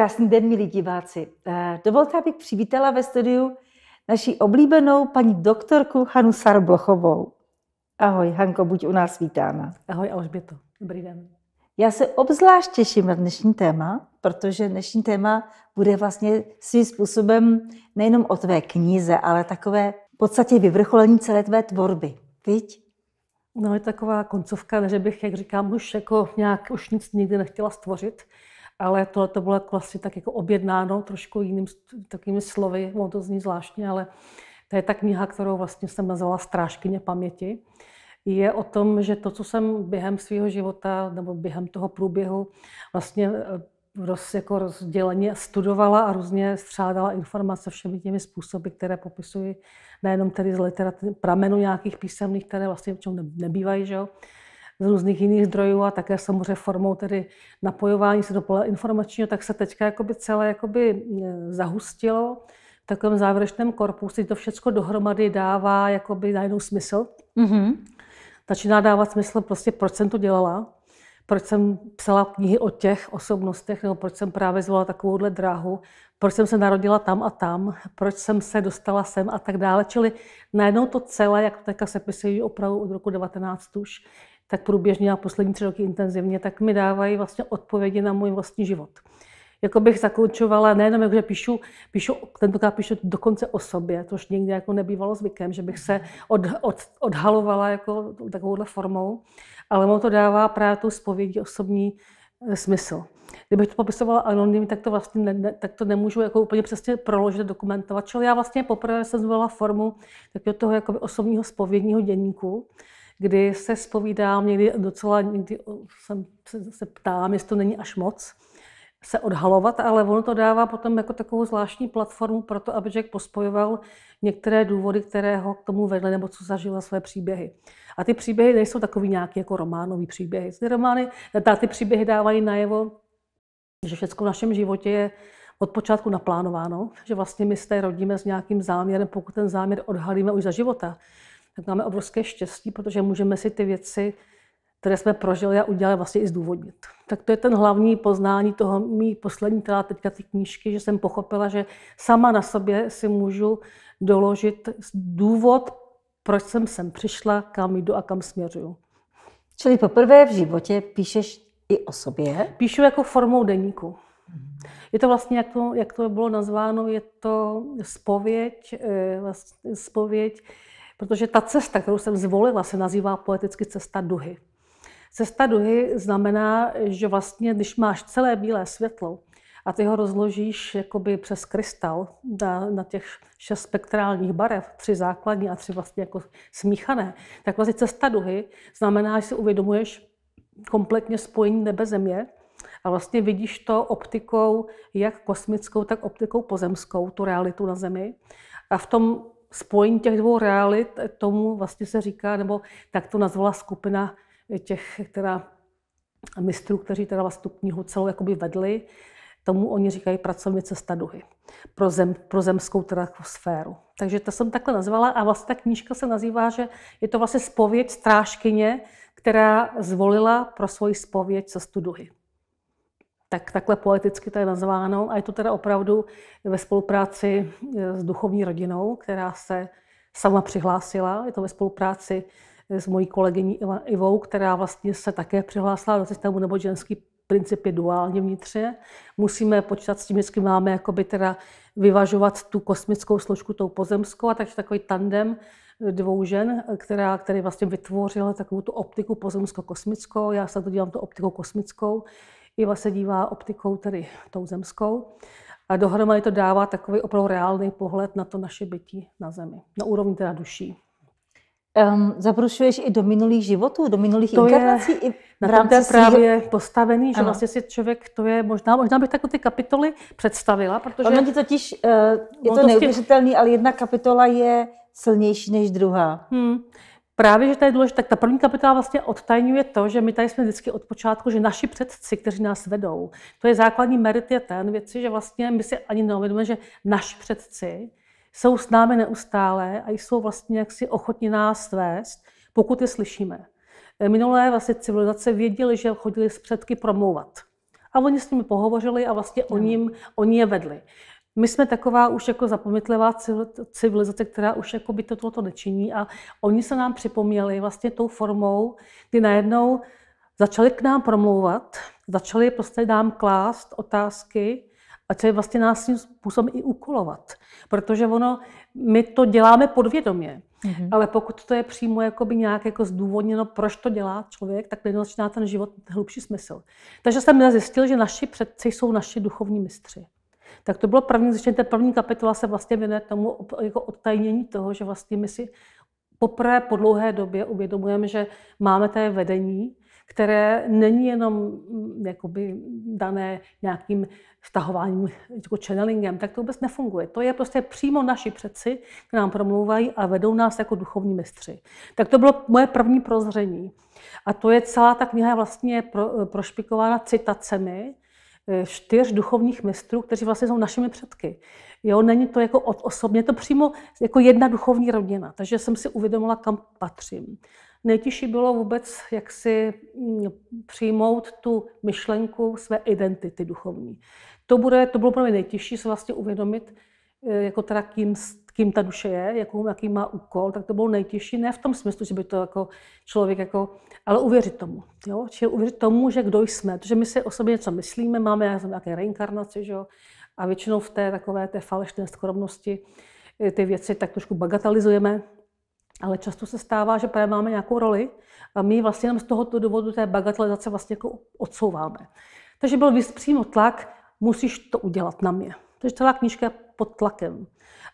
Krásný den, milí diváci. Eh, dovolte, abych přivítala ve studiu naší oblíbenou paní doktorku Hanu Sarblochovou. Ahoj, Hanko, buď u nás vítána. Ahoj, Alžběto. Dobrý den. Já se obzvlášť těším na dnešní téma, protože dnešní téma bude vlastně svým způsobem nejenom o tvé knize, ale takové v podstatě vyvrcholení celé tvé tvorby. Viď? No je taková koncovka, že bych, jak říkám, už jako nějak už nic nikdy nechtěla stvořit, ale tohle to bylo vlastně tak jako objednáno trošku jiným takovými slovy, on to zní zvláštně, ale to je ta kniha, kterou vlastně jsem nazvala Strážkyně paměti. Je o tom, že to, co jsem během svého života nebo během toho průběhu vlastně eh, roz, jako rozděleně studovala a různě střádala informace všemi těmi způsoby, které popisuji, nejenom tedy z literatury, pramenu nějakých písemných, které vlastně nebývají, že jo? z různých jiných zdrojů a také samozřejmě formou tedy napojování se do pole informačního, tak se teďka jakoby celé jakoby e, zahustilo. V takovém závěrečném korpusu to všechno dohromady dává jakoby jednou smysl. Mm-hmm. Začíná dávat smysl prostě, proč jsem to dělala, proč jsem psala knihy o těch osobnostech, nebo proč jsem právě zvolila takovouhle dráhu, proč jsem se narodila tam a tam, proč jsem se dostala sem a tak dále. Čili najednou to celé, jak teďka se opravdu od roku 19 už, tak průběžně a poslední tři roky intenzivně, tak mi dávají vlastně odpovědi na můj vlastní život. Jako bych zakončovala, nejenom jako, že píšu, píšu, tentokrát píšu dokonce o sobě, což nikdy jako nebývalo zvykem, že bych se od, od, odhalovala jako takovouhle formou, ale mu to dává právě tu zpovědi osobní eh, smysl. Kdybych to popisovala anonymně, tak to vlastně ne, ne, tak to nemůžu jako úplně přesně proložit, dokumentovat. Čili já vlastně poprvé jsem zvolila formu takového toho osobního spovědního děníku, kdy se spovídám, někdy docela, někdy jsem, se, se ptám, jestli to není až moc, se odhalovat, ale ono to dává potom jako takovou zvláštní platformu pro to, aby člověk pospojoval některé důvody, které ho k tomu vedly, nebo co zažila své příběhy. A ty příběhy nejsou takový nějaký jako románový příběhy. Ty, romány, ta, ty příběhy dávají najevo, že všechno v našem životě je od počátku naplánováno, že vlastně my se rodíme s nějakým záměrem, pokud ten záměr odhalíme už za života, tak máme obrovské štěstí, protože můžeme si ty věci, které jsme prožili a udělali, vlastně i zdůvodnit. Tak to je ten hlavní poznání toho mý poslední teda teďka ty knížky, že jsem pochopila, že sama na sobě si můžu doložit důvod, proč jsem sem přišla, kam jdu a kam směřuju. Čili poprvé v životě píšeš i o sobě? Píšu jako formou deníku. Je to vlastně, jak to, jak to bylo nazváno, je to spověď, eh, vlastně spověď Protože ta cesta, kterou jsem zvolila, se nazývá poeticky cesta duhy. Cesta duhy znamená, že vlastně, když máš celé bílé světlo a ty ho rozložíš jakoby přes krystal na, na těch šest spektrálních barev, tři základní a tři vlastně jako smíchané, tak vlastně cesta duhy znamená, že si uvědomuješ kompletně spojení nebe-země, a vlastně vidíš to optikou, jak kosmickou, tak optikou pozemskou, tu realitu na Zemi. A v tom spojení těch dvou realit, tomu vlastně se říká, nebo tak to nazvala skupina těch, která mistrů, kteří teda vlastně tu knihu celou jakoby vedli, tomu oni říkají pracovnice duhy pro, zem, pro zemskou teda jako sféru. Takže to jsem takhle nazvala a vlastně ta knížka se nazývá, že je to vlastně spověď strážkyně, která zvolila pro svoji spověď cestu duhy tak takhle poeticky to je nazváno. A je to teda opravdu ve spolupráci e, s duchovní rodinou, která se sama přihlásila. Je to ve spolupráci s mojí kolegyní Ivou, která vlastně se také přihlásila do systému, nebo ženský princip je duálně vnitřně. Musíme počítat s tím, vždycky máme jakoby teda vyvažovat tu kosmickou složku tou pozemskou, a takže takový tandem e, dvou žen, e, která, který vlastně vytvořila takovou tu optiku pozemsko-kosmickou. Já se to dělám tu optiku kosmickou. Iva se dívá optikou, tedy tou zemskou. A dohromady to dává takový opravdu reálný pohled na to naše bytí na zemi, na úrovni teda duší. Um, zaprušuješ i do minulých životů, do minulých to inkarnací? Je, i na na to je právě svýho... postavený, že ano. vlastně si člověk, to je možná, možná bych takové ty kapitoly představila, protože... Ono ti totiž, uh, je to neuvěřitelné, ale jedna kapitola je silnější než druhá. Hmm. Právě, že to je důležité, tak ta první kapitola vlastně odtajňuje to, že my tady jsme vždycky od počátku, že naši předci, kteří nás vedou, to je základní merit je ten věci, že vlastně my si ani neuvědomujeme, že naši předci jsou s námi neustále a jsou vlastně jaksi ochotni nás vést, pokud je slyšíme. E, minulé vlastně civilizace věděli, že chodili s předky promlouvat. A oni s nimi pohovořili a vlastně o ním, oni je vedli my jsme taková už jako zapomitlivá civilizace, která už jako by toto to nečiní a oni se nám připomněli vlastně tou formou, kdy najednou začali k nám promlouvat, začali prostě nám klást otázky a chtěli vlastně nás tím způsobem i ukolovat. Protože ono, my to děláme podvědomě. Mm-hmm. Ale pokud to je přímo jakoby nějak jako zdůvodněno, proč to dělá člověk, tak to začíná ten život hlubší smysl. Takže jsem zjistil, že naši předci jsou naši duchovní mistři. Tak to bylo první zjištění, ta první kapitola se vlastně věnuje tomu jako odtajnění toho, že vlastně my si poprvé po dlouhé době uvědomujeme, že máme té vedení, které není jenom mm, jakoby, dané nějakým vtahováním, jako channelingem, tak to vůbec nefunguje. To je prostě přímo naši předci, k nám promlouvají a vedou nás jako duchovní mistři. Tak to bylo moje první prozření. A to je celá ta kniha vlastně pro, prošpikována citacemi, E, čtyř duchovních mistrů, kteří vlastně jsou našimi předky. Jo, není to jako od osobně, to přímo jako jedna duchovní rodina, takže jsem si uvědomila, kam patřím. Nejtěžší bylo vůbec, jak si mm, přijmout tu myšlenku své identity duchovní. To, bude, to bylo pro mě nejtěžší se vlastně uvědomit, Eh, jako teda kým, kým ta duše je, jakou, jaký má úkol, tak to bylo nejtěžší. Ne v tom smyslu, že by to jako člověk, jako, ale uvěřit tomu. Jo? Čili uvěřit tomu, že kdo jsme. Protože my si o sobě něco myslíme, máme nějaké reinkarnaci, že jo? a většinou v té takové té falešné skromnosti eh, ty věci tak trošku bagatelizujeme, ale často se stává, že právě máme nějakou roli a my vlastně jenom z tohoto důvodu té bagatelizace vlastně jako odsouváme. Takže byl přímo tlak, musíš to udělat na mě. Takže celá knížka je pod tlakem.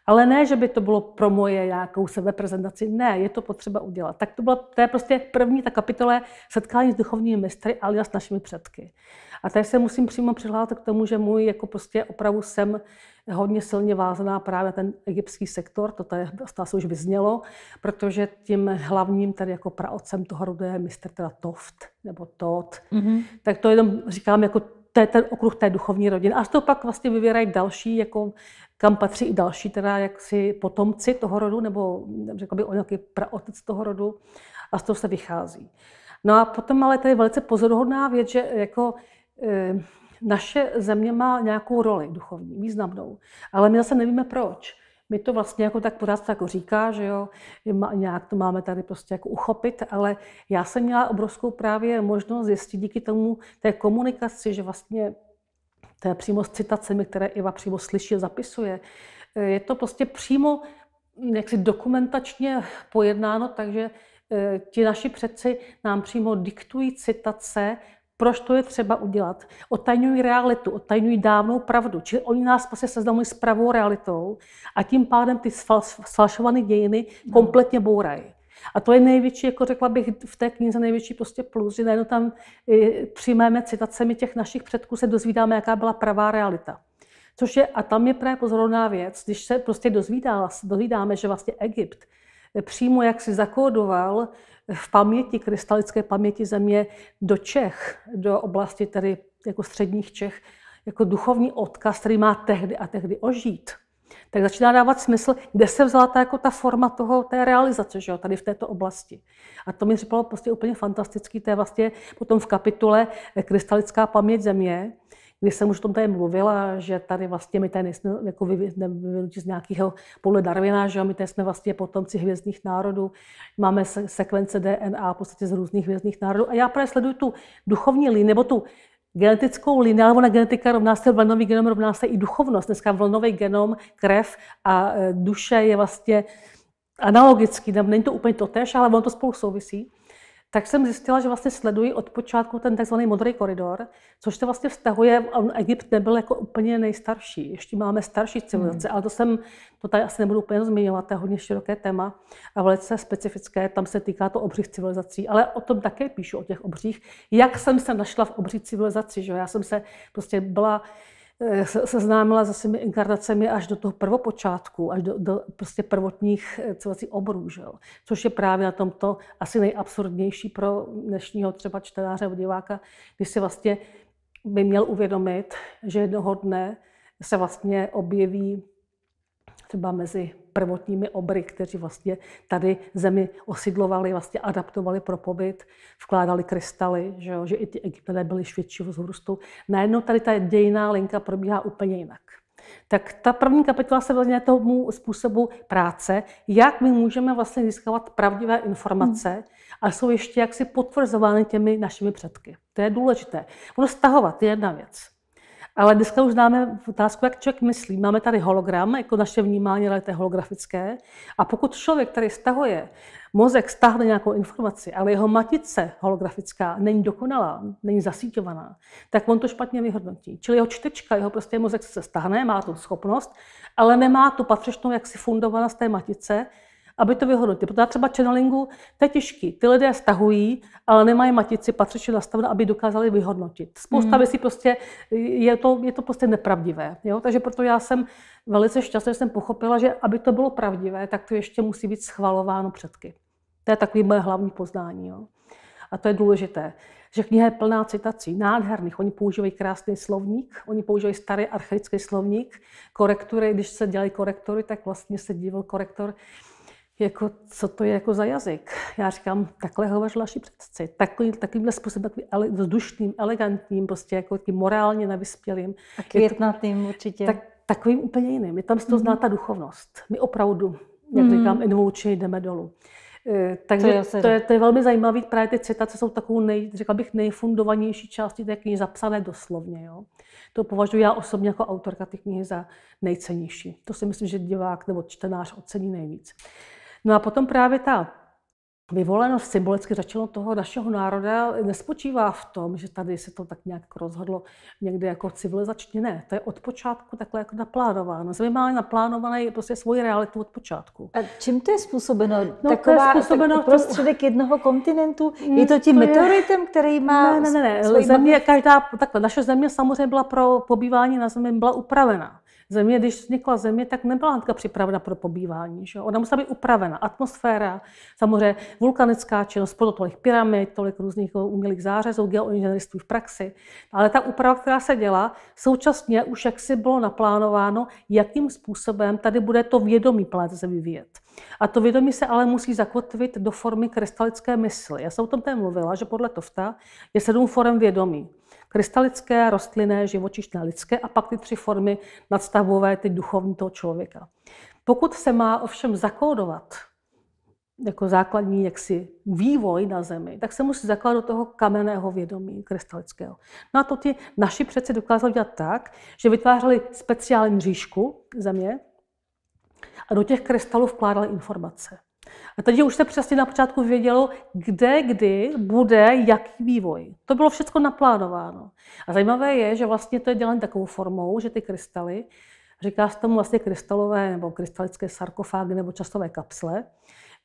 Ale ne, že by to bylo pro moje nějakou sebeprezentaci, ne, je to potřeba udělat. Tak to byla, to je prostě první ta kapitole setkání s duchovními mistry alias našimi předky. A tady se musím přímo přihlásit k tomu, že můj jako prostě opravdu jsem hodně silně vázaná právě ten egyptský sektor, to tady stále už vyznělo, protože tím hlavním tady jako praocem toho rodu je mistr teda Toft, nebo Tot. Mm-hmm. Tak to jenom říkám jako to je ten okruh té duchovní rodiny. A z toho pak vlastně vyvírají další, jako kam patří i další, teda jaksi potomci toho rodu, nebo řekl bych, nějaký praotec toho rodu. A z toho se vychází. No a potom ale tady velice pozoruhodná věc, že jako e, naše země má nějakou roli duchovní, významnou, ale my zase nevíme proč. My to vlastně jako tak pořád tak říká, že jo, nějak to máme tady prostě jako uchopit, ale já jsem měla obrovskou právě možnost zjistit díky tomu té komunikaci, že vlastně to je přímo s citacemi, které Iva přímo slyší a zapisuje. Eh, je to prostě přímo hm, jaksi dokumentačně pojednáno, takže eh, ti naši předci nám přímo diktují citace proč to je třeba udělat. Otajňují realitu, otajňují dávnou pravdu, čili oni nás prostě seznamují s pravou realitou a tím pádem ty sfalšované dějiny no. kompletně bourají. A to je největší, jako řekla bych, v té knize největší prostě plus, že najednou tam eh, přijmeme citacemi těch našich předků, se dozvídáme, jaká byla pravá realita. Což je, a tam je právě pozorovná věc, když se prostě dozvídá, dozvídáme, že vlastně Egypt eh, přímo jak si zakódoval v paměti, krystalické paměti země do Čech, do oblasti tedy jako středních Čech, jako duchovní odkaz, který má tehdy a tehdy ožít, tak začíná dávat smysl, kde se vzala ta, jako ta forma toho, té realizace, že jo, tady v této oblasti. A to mi připadalo prostě úplně fantastický, to je vlastně potom v kapitule eh, Krystalická paměť země, když jsem už o tom tady mluvila, že tady vlastně my tady nejsme jako vyvinutí z nějakého, pole Darwina, že my tady jsme vlastně potomci hvězdných národů, máme sekvence DNA v podstatě z různých hvězdných národů. A já právě sleduju tu duchovní linii, nebo tu genetickou linii, ale ona genetika rovná se vlnový genom, rovná se i duchovnost. Dneska vlnový genom, krev a e, duše je vlastně analogický, není to úplně totéž, ale ono to spolu souvisí tak jsem zjistila, že vlastně sleduji od počátku ten tzv. modrý koridor, což se vlastně vztahuje, a Egypt nebyl jako úplně nejstarší, ještě máme starší civilizace, mm. ale to jsem, to tady asi nebudu úplně zmiňovat, to je hodně široké téma a velice specifické, tam se týká to obřích civilizací, ale o tom také píšu, o těch obřích, jak jsem se našla v obří civilizaci, že já jsem se prostě byla Eh, seznámila se svými inkarnacemi až do toho prvopočátku, až do, do prostě prvotních eh, celací obrů, že jo? což je právě na tomto asi nejabsurdnější pro dnešního třeba čtenáře nebo diváka, když si vlastně by měl uvědomit, že jednoho dne se vlastně objeví třeba mezi prvotními obry, kteří vlastně tady zemi osidlovali, vlastně adaptovali pro pobyt, vkládali krystaly, že, jo, že i ty egyptané byli švědčí vzhůstu. Najednou tady ta dějiná linka probíhá úplně jinak. Tak ta první kapitola se vlastně tomu způsobu práce, jak my můžeme vlastně získávat pravdivé informace hmm. a jsou ještě jaksi potvrzovány těmi našimi předky. To je důležité. Ono stahovat je jedna věc. Ale dneska už dáme otázku, jak člověk myslí. Máme tady hologram, jako naše vnímání, ale to je holografické. A pokud člověk, který stahuje, mozek stáhne nějakou informaci, ale jeho matice holografická není dokonalá, není zasíťovaná, tak on to špatně vyhodnotí. Čili jeho čtečka, jeho prostě mozek se stáhne, má tu schopnost, ale nemá tu patřičnou jaksi fundovanost té matice, aby to vyhodnotili. Protože třeba channelingu, to je těžký. Ty lidé stahují, ale nemají matici patřičně nastavené, aby dokázali vyhodnotit. Spousta mm. věcí prostě, je to, je to prostě nepravdivé. Jo? Takže proto já jsem velice šťastná, že jsem pochopila, že aby to bylo pravdivé, tak to ještě musí být schvalováno předky. To je takové moje hlavní poznání. Jo? A to je důležité, že kniha je plná citací, nádherných. Oni používají krásný slovník, oni používají starý archaický slovník, korektury, když se dělají korektory, tak vlastně se díval korektor jako, co to je jako za jazyk. Já říkám, takhle hovořili naši předci, takový, takovýmhle způsobem, takovým ele, vzdušným, elegantním, prostě jako tím morálně nevyspělým. A květnatým určitě. Tak, takovým úplně jiným. Je tam z toho zná mhm. ta duchovnost. My opravdu, jak mm-hmm. říkám, involučně jdeme dolů. Eh, takže to je, to, je, to je velmi zajímavý Právě ty citace jsou takovou, nej, řekla bych, nejfundovanější části té knihy, zapsané doslovně. Jo. To považuji já osobně jako autorka té knihy za nejcennější. To si myslím, že divák nebo čtenář ocení nejvíc. No a potom právě ta vyvolenost symbolicky řečeno toho našeho národa nespočívá v tom, že tady se to tak nějak rozhodlo někde jako civilizačně. Ne, to je od počátku takhle jako naplánováno. Jsme máme naplánované prostě svoji realitu od počátku. A čím to je způsobeno? No, Taková, to je způsobeno tak prostředek jednoho kontinentu? Je to tím mm, to meteoritem, je... který má Ne, ne, ne. ne. Země, každá, takhle, naše země samozřejmě byla pro pobývání na Zemi byla upravená. Země, když vznikla země, tak nebyla hnedka připravena pro pobývání. Že? Ona musela být upravena. Atmosféra, samozřejmě vulkanická činnost, proto tolik pyramid, tolik různých eh, umělých zářezů, geoinženýrství v praxi. Ale ta úprava, která se dělá, současně už jaksi bylo naplánováno, jakým způsobem tady bude to vědomí planety se vyvíjet. A to vědomí se ale musí zakotvit do formy krystalické mysli. Já jsem o tom té mluvila, že podle Tofta je sedm forem vědomí krystalické, rostlinné, živočišné, lidské a pak ty tři formy nadstavové, ty duchovní toho člověka. Pokud se má ovšem zakódovat jako základní jaksi vývoj na Zemi, tak se musí zakládat do toho kamenného vědomí krystalického. No a to ti naši přece dokázali dělat tak, že vytvářeli speciální mřížku Země a do těch krystalů vkládali informace. A tady už se přesně na počátku vědělo, kde, kdy bude, jaký vývoj. To bylo všechno naplánováno. A zajímavé je, že vlastně to je dělané takovou formou, že ty krystaly, říká se tomu vlastně krystalové nebo krystalické sarkofágy nebo časové kapsle,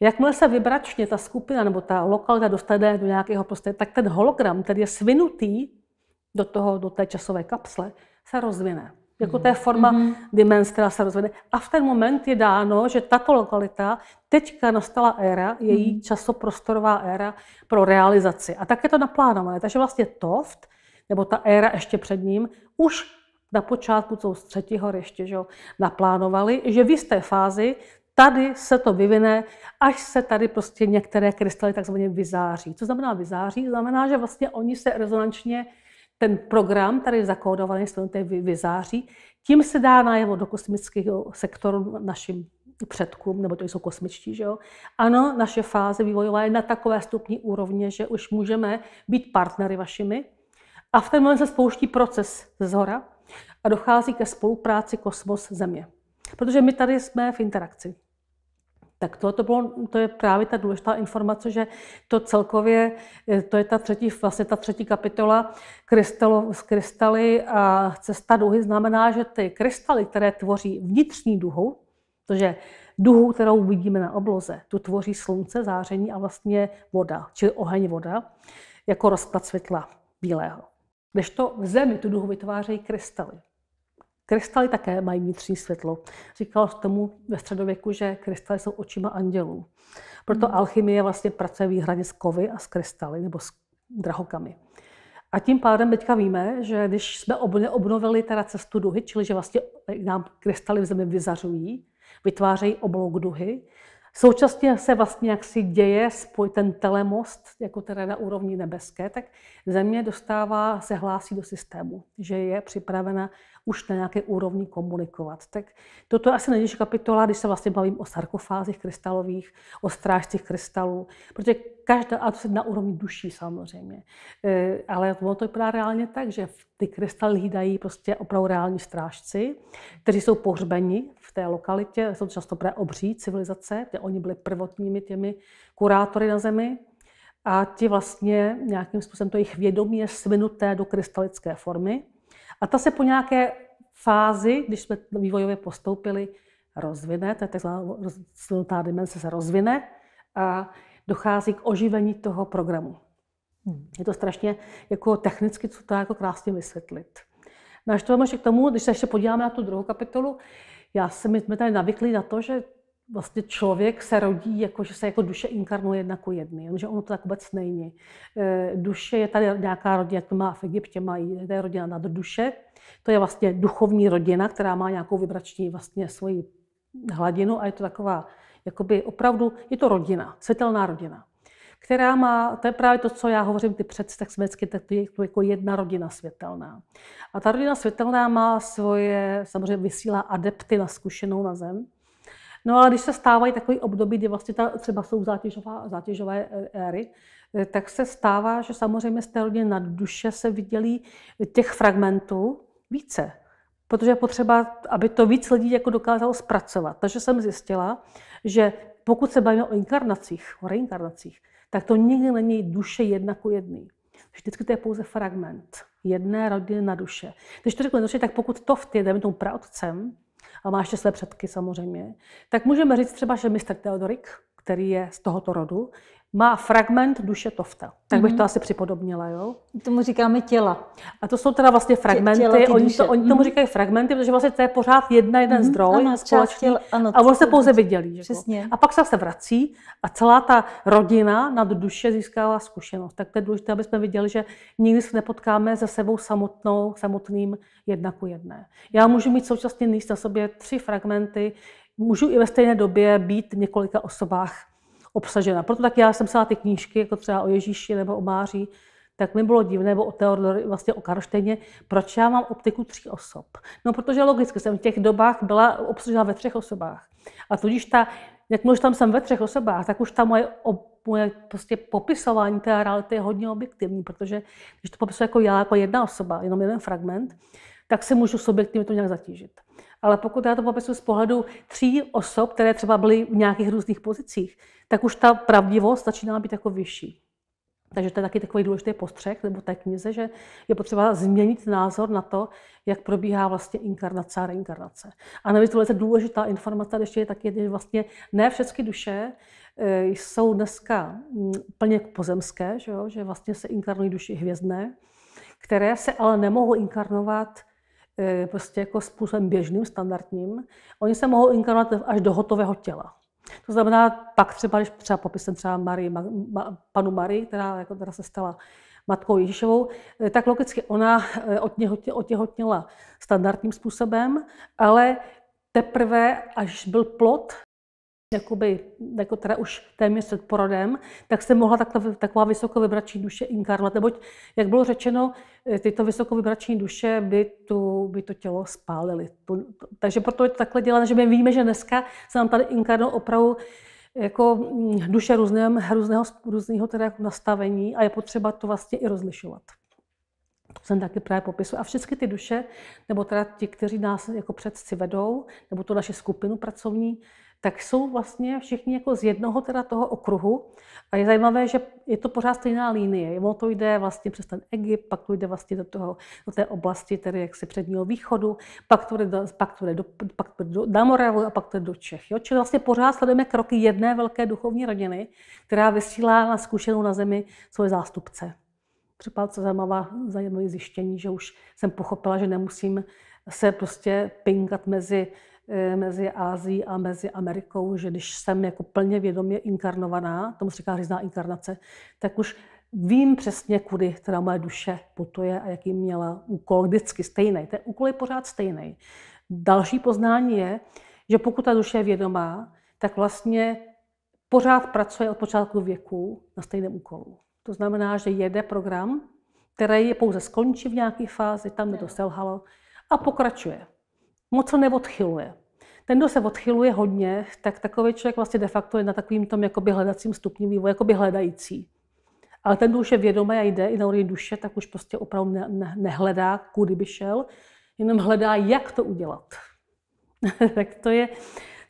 Jakmile se vybračně ta skupina nebo ta lokalita dostane do nějakého prostě, tak ten hologram, který je svinutý do, toho, do té časové kapsle, se rozvine. Jako to je forma, mm-hmm. kdy která se rozvede. A v ten moment je dáno, že tato lokalita, teďka nastala éra, její mm-hmm. časoprostorová éra pro realizaci. A tak je to naplánované. Takže vlastně Toft, nebo ta éra ještě před ním, už na počátku jsou z třetího ještě, že jo, naplánovali, že v jisté fázi tady se to vyvine, až se tady prostě některé krystaly takzvaně vyzáří. Co znamená vyzáří? Znamená, že vlastně oni se rezonančně ten program tady zakódovaný, tady vyzáří, tím se dá najevo do kosmického sektoru našim předkům, nebo to jsou kosmičtí, že jo? Ano, naše fáze vývojová je na takové stupni úrovně, že už můžeme být partnery vašimi. A v ten moment se spouští proces ze zhora a dochází ke spolupráci kosmos-země. Protože my tady jsme v interakci. Tak tohle to, bylo, to je právě ta důležitá informace, že to celkově, eh, to je ta třetí, vlastně ta třetí kapitola krystalo, z krystaly a cesta duhy znamená, že ty krystaly, které tvoří vnitřní duhu, protože duhu, kterou vidíme na obloze, tu tvoří slunce, záření a vlastně voda, čili oheň voda, jako rozklad světla bílého. Když to v zemi tu duhu vytvářejí krystaly. Krystaly také mají vnitřní světlo. Říkalo se tomu ve středověku, že krystaly jsou očima andělů. Proto hmm. alchymie vlastně pracuje výhradně s kovy a s krystaly nebo s drahokami. A tím pádem teďka víme, že když jsme obnovili teda cestu duhy, čili že vlastně nám krystaly v zemi vyzařují, vytvářejí oblouk duhy, Současně se vlastně si děje spoj ten telemost, jako teda na úrovni nebeské, tak země dostává, se hlásí do systému, že je připravena už na nějaké úrovni komunikovat. Tak toto je asi nejnižší kapitola, když se vlastně bavím o sarkofázích krystalových, o strážcích krystalů, protože každá, a to se na úrovni duší samozřejmě, eh, ale ono to vypadá reálně tak, že ty krystaly hýdají prostě opravdu reální strážci, kteří jsou pohřbeni v té lokalitě, jsou často obří civilizace, kde oni byli prvotními těmi kurátory na zemi, a ti vlastně nějakým způsobem to jejich vědomí je svinuté do krystalické formy. A ta se po nějaké fázi, když jsme vývojově postoupili, rozvine, to je takzvaná dimenze se rozvine a dochází k oživení toho programu. Hmm. Je to strašně jako technicky, co to jako krásně vysvětlit. No a ještě k tomu, když se ještě podíváme na tu druhou kapitolu, já jsem, my jsme tady navykli na to, že vlastně člověk se rodí, jako, že se jako duše inkarnuje jedna ku jedny, že ono to tak vůbec není. Eh, duše je tady nějaká rodina, jak to má v Egyptě, mají, jedna rodina nad duše. To je vlastně duchovní rodina, která má nějakou vibrační vlastně svoji hladinu a je to taková, jakoby opravdu, je to rodina, světelná rodina která má, to je právě to, co já hovořím, ty představy světsky, tak to je jako jedna rodina světelná. A ta rodina světelná má svoje, samozřejmě vysílá adepty na zkušenou na zem, No ale když se stávají takový období, kdy vlastně ta, třeba jsou zátěžová, zátěžové e, éry, e, tak se stává, že samozřejmě z té rodiny na duše se vydělí těch fragmentů více. Protože je potřeba, aby to víc lidí jako dokázalo zpracovat. Takže jsem zjistila, že pokud se bavíme o inkarnacích, o reinkarnacích, tak to nikdy není duše jedna ku jedný. Vždycky to je pouze fragment jedné rodiny na duše. Když to řeknu jednoduše, tak pokud to v té, dejme tomu praotcem, a má ještě své předky samozřejmě, tak můžeme říct třeba, že mistr Teodorik, který je z tohoto rodu, má fragment duše Tofta. Tak bych to mhm. asi připodobnila, jo? Tomu říkáme těla. A to jsou teda vlastně fragmenty, těla, oni, to, oni tomu mhm. říkají fragmenty, protože vlastně to je pořád jedna, jeden mm-hmm. zdroj ano, společný těla, ano, a on se pouze vydělí. Přesně. Že? A pak se zase vrací a celá ta rodina nad duše získává zkušenost. Tak to je důležité, aby jsme viděli, že nikdy se nepotkáme se sebou samotnou, samotným jedna ku jedné. Já můžu mít současně níst na sobě tři fragmenty, můžu i ve stejné době být v několika osobách obsažena. Proto tak já jsem psala ty knížky, jako třeba o Ježíši nebo o Máří, tak mi bylo divné, nebo o Teodorovi, vlastně o Karštejně, proč já mám optiku tří osob. No, protože logicky jsem v těch dobách byla obsažena ve třech osobách. A tudíž ta, jakmile tam jsem ve třech osobách, tak už ta moje, moje prostě popisování té reality je hodně objektivní, protože když to popisuje jako já, jako jedna osoba, jenom jeden fragment, tak se můžu subjektivně to nějak zatížit ale pokud já to popisu z pohledu tří osob, které třeba byly v nějakých různých pozicích, tak už ta pravdivost začíná být jako vyšší. Takže to je taky takový důležitý postřeh nebo té knize, že je potřeba změnit názor na to, jak probíhá vlastně inkarnace a reinkarnace. A navíc velice důležitá informace ještě je taky, že vlastně ne všechny duše eh, jsou dneska mm, plně pozemské, že, jo? že vlastně se inkarnují duši hvězdné, které se ale nemohou inkarnovat E, prostě jako způsobem běžným, standardním, oni se mohou inkarnovat až do hotového těla. To znamená, pak třeba, když třeba popisem třeba Marie, ma, ma, panu Marii, která, jako, která se stala matkou Ježíšovou, e, tak logicky ona e, otěhotněla standardním způsobem, ale teprve, až byl plot, jakoby, jako teda už téměř před porodem, tak se mohla takto, taková vysokovybrační duše inkarnovat. Neboť, jak bylo řečeno, eh, tyto vysokovybrační duše by, tu, by to tělo spálily. takže proto je to takhle děláno, že my víme, že dneska se nám tady inkarnou opravdu eh, jako mm, duše různém, různého, různého teda jako nastavení a je potřeba to vlastně i rozlišovat. To jsem taky právě popisu. A všechny ty duše, nebo teda ti, kteří nás jako předci vedou, nebo tu naši skupinu pracovní, tak jsou vlastně všichni jako z jednoho teda toho okruhu. A je zajímavé, že je to pořád stejná línie. Ono to jde vlastně přes ten Egypt, pak to jde vlastně do, toho, do té oblasti tedy jaksi předního východu, pak to jde do, pak to jde do, pak to jde do, na Moravu a pak to jde do Čech. Jo? Čili vlastně pořád sledujeme kroky jedné velké duchovní rodiny, která vysílá na zkušenou na zemi svoje zástupce. Připadá to zajímavá, zajímavé zjištění, že už jsem pochopila, že nemusím se prostě pingat mezi Eh, mezi Ázií a mezi Amerikou, že když jsem jako plně vědomě inkarnovaná, tomu se říká hřízná inkarnace, tak už vím přesně, kudy teda moje duše putuje a jaký měla úkol, vždycky stejný. Ten úkol je pořád stejný. Další poznání je, že pokud ta duše je vědomá, tak vlastně pořád pracuje od počátku věku na stejném úkolu. To znamená, že jede program, který je pouze skončí v nějaké fázi, tam, by to selhalo, a pokračuje moc se neodchyluje. Ten, kdo se odchyluje hodně, tak takový člověk vlastně de facto je na takovým tom jakoby hledacím stupni vývoje, jakoby hledající. Ale ten, kdo už je vědomý a jde i na úrovni duše, tak už prostě opravdu ne, ne, nehledá, kudy by šel, jenom hledá, jak to udělat. tak to je,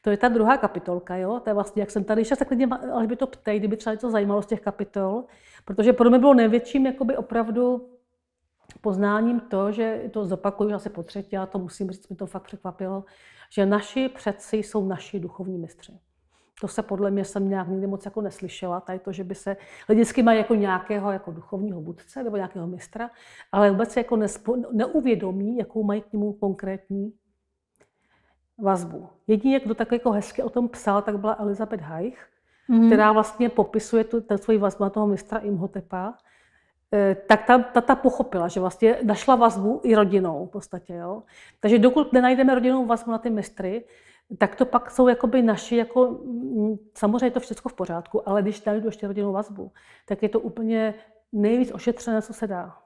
to je ta druhá kapitolka, jo? To je vlastně, jak jsem tady šel, tak lidi, ale by to ptej, kdyby třeba něco zajímalo z těch kapitol, protože pro mě bylo největším jakoby opravdu poznáním to, že to zopakuju asi po třetí, já to musím říct, mi to fakt překvapilo, že naši předci jsou naši duchovní mistři. To se podle mě jsem nějak nikdy moc jako neslyšela, tady to, že by se lidsky mají jako nějakého jako duchovního vůdce nebo nějakého mistra, ale vůbec jako nespo, neuvědomí, jakou mají k němu konkrétní vazbu. Jedině, kdo tak jako hezky o tom psal, tak byla Elizabeth Haich, mm. Mm-hmm. která vlastně popisuje tu, tu svoji vazbu na toho mistra Imhotepa, Eh, tak ta tata pochopila, že vlastně našla vazbu i rodinou v podstatě. Jo? Takže dokud nenajdeme rodinnou vazbu na ty mistry, tak to pak jsou jakoby naši, jako, mm, samozřejmě je to všechno v pořádku, ale když najdu ještě rodinnou vazbu, tak je to úplně nejvíc ošetřené, co se dá.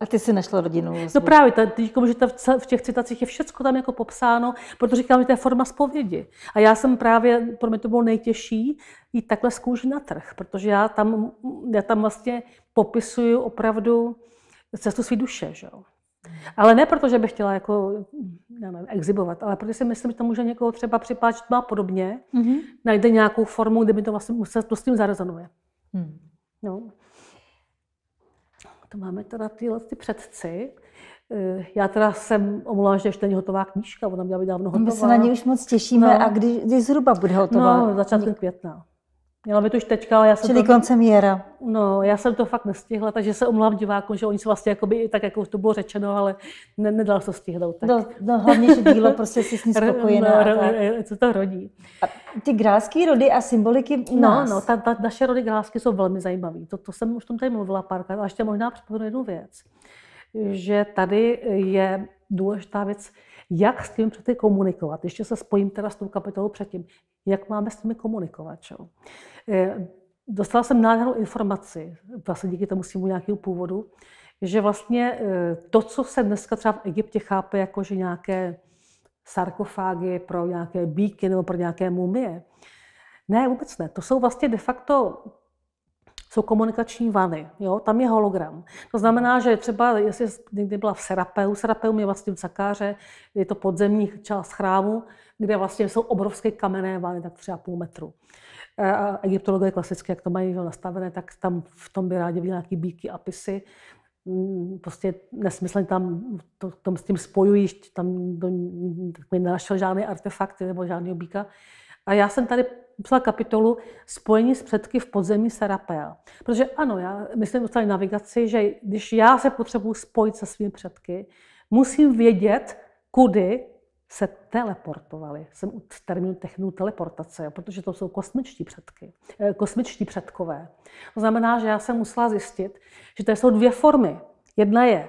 A ty si našla rodinu. Vlastně. No právě, ta, jako, že ta, v těch citacích je všecko tam jako popsáno, protože říkám, že to je forma zpovědi. A já jsem právě, pro mě to bylo nejtěžší, jít takhle z kůži na trh, protože já tam, já tam vlastně popisuju opravdu cestu své duše. Že Ale ne proto, že bych chtěla jako, nevím, exibovat, ale protože si myslím, že to může někoho třeba připáčit má podobně, mm-hmm. najde nějakou formu, kde mi to vlastně se to s tím zarezonuje. Mm. No to máme teda tyhle ty předci. Eh, já teda jsem omluvila, že ještě není hotová knížka, ona měla být dávno hotová. My se na ní už moc těšíme. No. A kdy, kdy zhruba bude hotová? No, začátkem května. Měla by to už teďka, ale já jsem Čili to... koncem jara. No, já jsem to fakt nestihla, takže se omlouvám divákům, že oni se vlastně jakoby, tak jako to bylo řečeno, ale ne, nedal se stihnout. Tak. No, no, hlavně, že dílo prostě si s ní spokojená. No, tak. E, e, co to rodí. A ty grásky rody a symboliky u no, nás. No, no, ta, ta, naše rody grásky jsou velmi zajímavé. To, to jsem už tom tady mluvila párkrát, ale ještě možná připomenu jednu věc. Že tady je důležitá věc, jak s těmi přáteli komunikovat. Ještě se spojím teda s tou kapitolou předtím. Jak máme s nimi komunikovat? Čo? Eh, dostala jsem nádhernou informaci, vlastně díky tomu svýmu nějakého původu, že vlastně eh, to, co se dneska třeba v Egyptě chápe jako, že nějaké sarkofágy pro nějaké bíky nebo pro nějaké mumie, ne, vůbec ne. To jsou vlastně de facto jsou komunikační vany. Jo? Tam je hologram. To znamená, že třeba, jestli někdy byla v Serapeu, Serapeum je vlastně v Zakáře, je to podzemní část chrámu, kde vlastně jsou obrovské kamenné vany, tak třeba půl metru. E, a egyptologové klasicky, jak to mají nastavené, tak tam v tom by rádi byly nějaké bíky a pisy mm, prostě nesmyslně tam to, tom s tím spojují, tam do, tak mi nenašel žádný artefakt nebo žádný bíka. A já jsem tady psala kapitolu Spojení s předky v podzemí Sarapel. Protože ano, já myslím o navigaci, že když já se potřebuji spojit se svými předky, musím vědět, kudy se teleportovali. Jsem u termínu technu teleportace, protože to jsou kosmičtí předky, eh, kosmičtí předkové. To znamená, že já jsem musela zjistit, že to jsou dvě formy. Jedna je,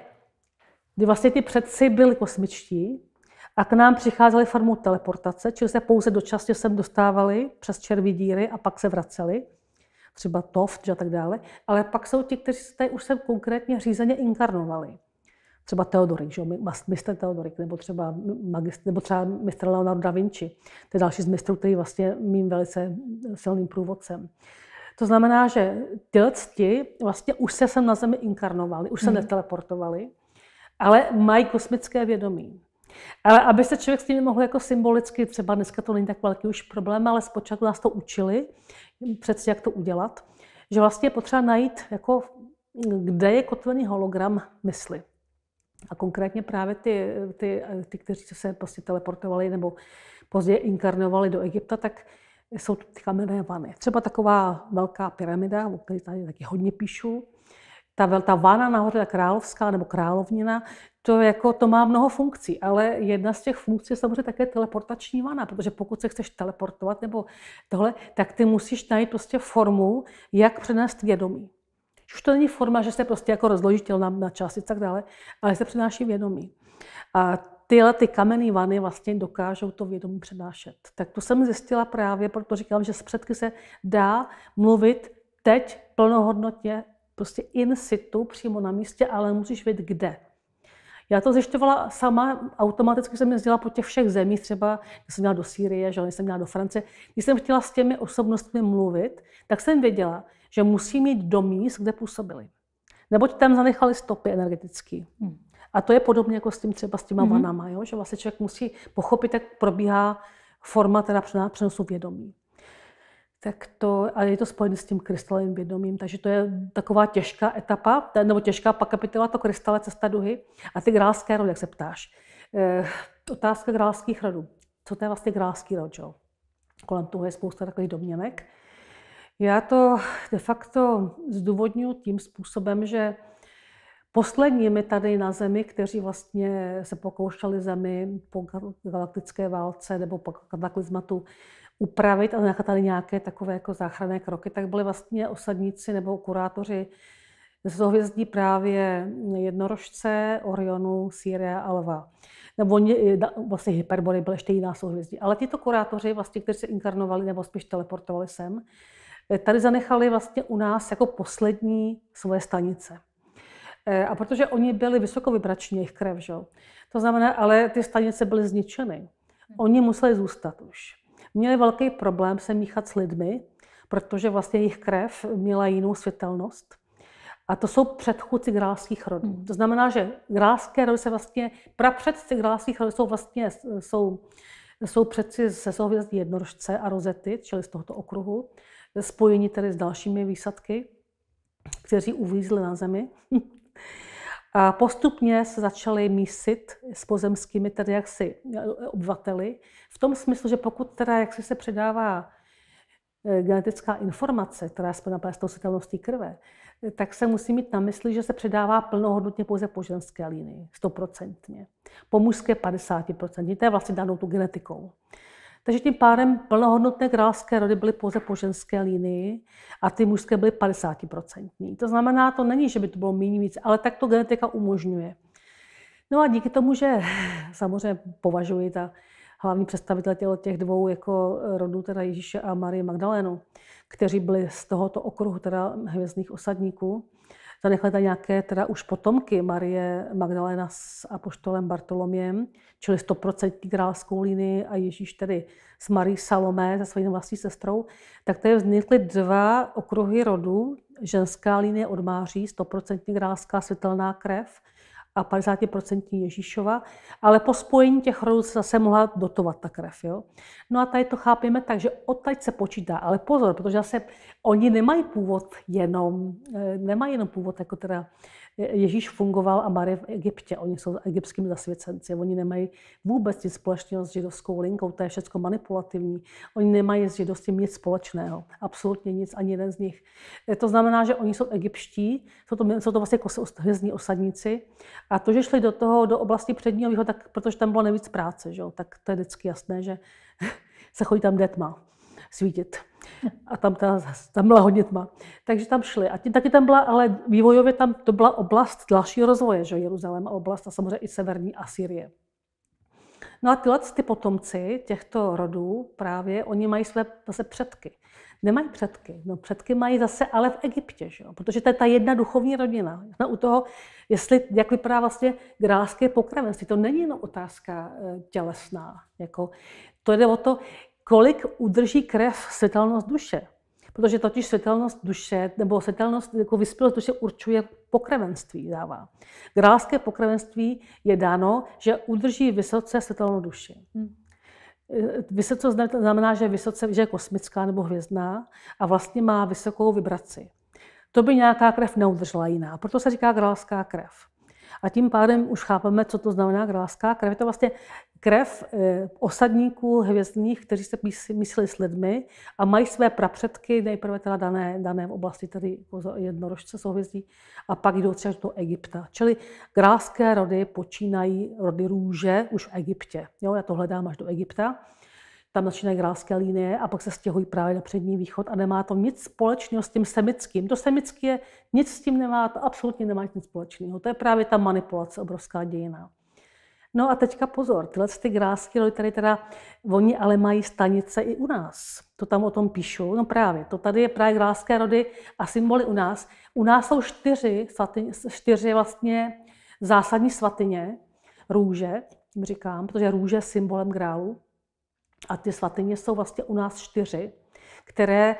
kdy vlastně ty předci byli kosmičtí, a k nám přicházely formou teleportace, čili se pouze dočasně sem dostávali přes červí díry a pak se vraceli, třeba toft a tak dále, ale pak jsou ti, kteří se tady už sem konkrétně řízeně inkarnovali. Třeba Teodorik, že? mistr Teodorik, nebo třeba, magistr, nebo třeba mistr Leonardo da Vinci. To je další z mistrů, který vlastně mým velice silným průvodcem. To znamená, že ti vlastně už se sem na Zemi inkarnovali, už se hmm. neteleportovali, ale mají kosmické vědomí. Ale aby se člověk s tím mohl jako symbolicky, třeba dneska to není tak velký už problém, ale zpočátku nás to učili, přeci jak to udělat, že vlastně je potřeba najít, jako, kde je kotvený hologram mysli. A konkrétně právě ty, ty, ty kteří se prostě teleportovali nebo později inkarnovali do Egypta, tak jsou ty kamenné vany. Třeba taková velká pyramida, o které tady taky hodně píšu, ta, ta vana nahoře, ta královská nebo královnina, to, jako, to má mnoho funkcí, ale jedna z těch funkcí je samozřejmě také teleportační vana, protože pokud se chceš teleportovat nebo tohle, tak ty musíš najít prostě formu, jak přenést vědomí. Už to není forma, že se prostě jako rozložitel na, na čas a tak dále, ale se přenáší vědomí. A tyhle ty kamenné vany vlastně dokážou to vědomí přenášet. Tak to jsem zjistila právě, proto říkám, že z předky se dá mluvit teď plnohodnotně prostě in situ, přímo na místě, ale musíš vědět, kde. Já to zjišťovala sama, automaticky jsem jezdila po těch všech zemích, třeba když jsem měla do Sýrie, že jsem měla do Francie. Když jsem chtěla s těmi osobnostmi mluvit, tak jsem věděla, že musí mít do míst, kde působili. Neboť tam zanechali stopy energetické. Hmm. A to je podobně jako s tím třeba s těma hmm. vanama, jo? že vlastně člověk musí pochopit, jak probíhá forma teda přenosu vědomí tak to, ale je to spojené s tím krystalovým vědomím, takže to je taková těžká etapa, nebo těžká kapitola, to krystale cesta duhy. A ty grálské rody, jak se ptáš. E, otázka grálských rodů. Co to je vlastně grálský rod, jo? Kolem toho je spousta takových domněnek. Já to de facto zdůvodňu tím způsobem, že posledními tady na Zemi, kteří vlastně se pokoušeli Zemi po galaktické válce nebo po kataklizmatu upravit a nechat tady nějaké takové jako záchranné kroky, tak byly vlastně osadníci nebo kurátoři z hvězdí právě jednorožce, Orionu, Syria a Lva. Nebo vlastně Hyperbory byly ještě jiná souhvězdí. Ale tyto kurátoři, vlastně, kteří se inkarnovali nebo spíš teleportovali sem, eh, tady zanechali vlastně u nás jako poslední svoje stanice. Eh, a protože oni byli vysokovibrační, jejich krev, že? to znamená, ale ty stanice byly zničeny. Oni museli zůstat už. Měli velký problém se míchat s lidmi, protože vlastně jejich krev měla jinou světelnost. A to jsou předchůdci grálských rodů. Hmm. To znamená, že grálské rody se vlastně, prapředci grálských rodů jsou vlastně, jsou, jsou předci se souhvězdí jednorožce a rozety, čili z tohoto okruhu, spojení tedy s dalšími výsadky, kteří uvízli na zemi. A postupně se začaly mísit s pozemskými, tedy jaksi e, obyvateli, v tom smyslu, že pokud teda jaksi se předává e, genetická informace, která je spojena s tou krve, e, tak se musí mít na mysli, že se předává plnohodnotně pouze po ženské linii, stoprocentně. Po mužské 50%, to je vlastně danou tu genetikou. Takže tím pádem plnohodnotné královské rody byly pouze po ženské linii a ty mužské byly 50%. To znamená, to není, že by to bylo méně víc, ale tak to genetika umožňuje. No a díky tomu, že samozřejmě považuji ta hlavní představitel těch dvou jako rodů, teda Ježíše a Marie Magdalénu, kteří byli z tohoto okruhu teda hvězdných osadníků, Zanechali tam nějaké teda už potomky Marie Magdalena s apoštolem Bartoloměm, čili 100% královskou linii a Ježíš tedy s Marí Salomé, se svojí vlastní sestrou, tak tady vznikly dva okruhy rodu, ženská linie od Máří, 100% královská světelná krev, a 50% Ježíšova, ale po spojení těch rodů se zase mohla dotovat ta krev. Jo? No a tady to chápeme tak, že odtaď se počítá, ale pozor, protože zase oni nemají původ jenom, eh, nemají jenom původ jako teda Ježíš fungoval a Marie v Egyptě. Oni jsou egyptskými zasvěcenci. Oni nemají vůbec nic společného s židovskou linkou. To je všechno manipulativní. Oni nemají s židovstvím nic společného. Absolutně nic, ani jeden z nich. Eh, to znamená, že oni jsou egyptští, jsou to, jsou to vlastně hvězdní osadníci. A to, že šli do toho, do oblasti předního východu, tak protože tam bylo nejvíc práce, že jo? tak to je vždycky jasné, že se chodí tam, detma svítit. A tam, ta, tam byla hodně tma. Takže tam šli. A taky tam byla, ale vývojově tam to byla oblast dalšího rozvoje, že Jeruzalém a oblast a samozřejmě i severní Asýrie. No a tyhle ty potomci těchto rodů právě, oni mají své zase předky. Nemají předky. No předky mají zase ale v Egyptě, že jo? protože to je ta jedna duchovní rodina. No, u toho, jestli, jak vypadá vlastně grálské pokravenství, to není jenom otázka eh, tělesná. Jako, to jde o to, kolik udrží krev světelnost duše. Protože totiž světelnost duše, nebo světelnost jako vyspělost duše určuje pokrevenství, dává. Grálské pokrevenství je dáno, že udrží vysoce světelnou duši. Hmm. Eh, vysoce znamená, že, vysoce, že je kosmická nebo hvězdná a vlastně má vysokou vibraci. To by nějaká krev neudržela jiná, proto se říká grálská krev. A tím pádem už chápeme, co to znamená gráská krev. Je to vlastně krev eh, osadníků hvězdných, kteří se mysleli s lidmi a mají své prapředky, nejprve teda dané, dané v oblasti, tedy jednorožce hvězdí, a pak jdou třeba do Egypta. Čili grálské rody počínají rody růže už v Egyptě. Jo, já to hledám až do Egypta tam začínají grálské linie a pak se stěhují právě na přední východ a nemá to nic společného s tím semickým. To semické je, nic s tím nemá, to absolutně nemá nic společného. To je právě ta manipulace obrovská dějiná. No a teďka pozor, tyhle ty grásky lodi tady teda, oni ale mají stanice i u nás. To tam o tom píšou. No právě, to tady je právě gráské rody a symboly u nás. U nás jsou čtyři, svatyně, čtyři vlastně zásadní svatyně, růže, tím říkám, protože růže je symbolem grálu. A ty svatyně jsou vlastně u nás čtyři, které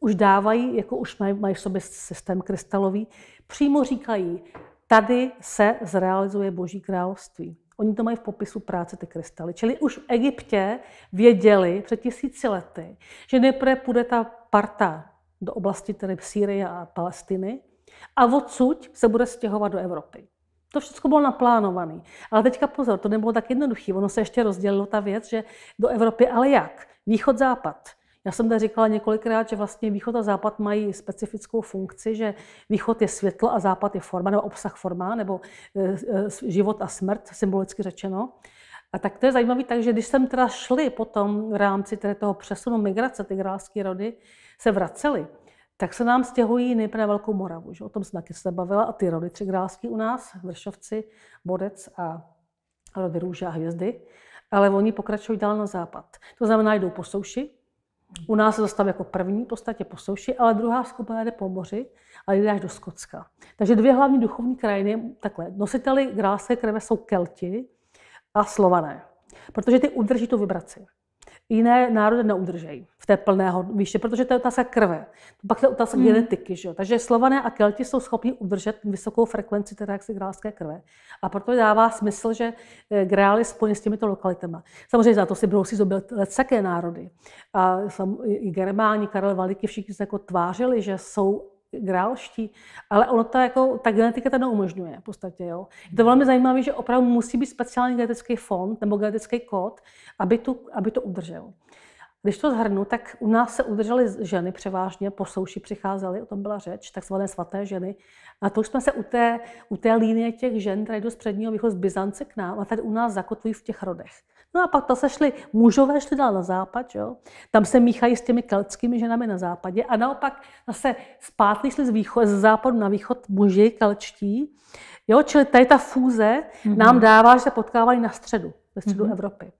už dávají, jako už mají, mají v sobě systém krystalový, přímo říkají, tady se zrealizuje Boží království. Oni to mají v popisu práce, ty krystaly. Čili už v Egyptě věděli před tisíci lety, že nejprve půjde ta parta do oblasti tedy Sýrie a Palestiny a odsud se bude stěhovat do Evropy. To všechno bylo naplánované. Ale teďka pozor, to nebylo tak jednoduché. Ono se ještě rozdělilo ta věc, že do Evropy, ale jak? Východ, západ. Já jsem tady říkala několikrát, že vlastně východ a západ mají specifickou funkci, že východ je světlo a západ je forma, nebo obsah forma, nebo e, e, život a smrt, symbolicky řečeno. A tak to je zajímavé, takže když jsem teda šli potom v rámci toho přesunu migrace, ty grálské rody, se vraceli, tak se nám stěhují nejprve na Velkou Moravu. Že? O tom jsem taky se bavila. A ty rody Třikrálský u nás, Vršovci, Bodec a rody Růže a Hvězdy. Ale oni pokračují dál na západ. To znamená, jdou po souši. U nás se zastaví jako první, v podstatě po souši, ale druhá skupina jde po moři a jde až do Skotska. Takže dvě hlavní duchovní krajiny, takhle, nositeli gráské krve jsou Kelti a Slované, protože ty udrží tu vibraci jiné národy neudržejí v té plné výši, protože to je otázka krve. Pak je otázka mm. genetiky. Že Takže Slované a Kelti jsou schopni udržet vysokou frekvenci teda jaksi grálské krve. A proto dává smysl, že eh, grál je spojen s těmito lokalitama. Samozřejmě za to si si zobět také národy. A i Germáni, Karel Valiky, všichni se jako tvářili, že jsou grálští, ale ono ta, jako, ta genetika to neumožňuje v podstatě. Jo. Je to velmi zajímavé, že opravdu musí být speciální genetický fond nebo genetický kód, aby, tu, aby to udržel. Když to zhrnu, tak u nás se udržely ženy převážně, po souši přicházely, o tom byla řeč, takzvané svaté ženy. A to už jsme se u té, u té línie těch žen, které jdou z předního východu z Byzance k nám, a tady u nás zakotvují v těch rodech. No a pak ta se šli, mužové šli dál na západ, jo? tam se míchají s těmi keltskými ženami na západě a naopak zase zpátky šli z, východ, z západu na východ muži kelčtí. Jo? Čili tady ta fúze mm-hmm. nám dává, že se potkávají na středu, ve středu mm-hmm. Evropy.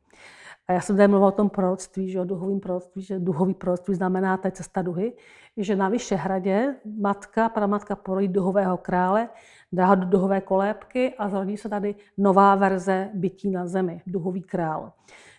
A já jsem tady mluvila o tom proroctví, že o duhovým proroctví, že duhový proroctví znamená ta cesta duhy, že na Vyšehradě matka, pramatka porodí duhového krále, duhové kolébky a zrodí se tady nová verze bytí na zemi, duhový král.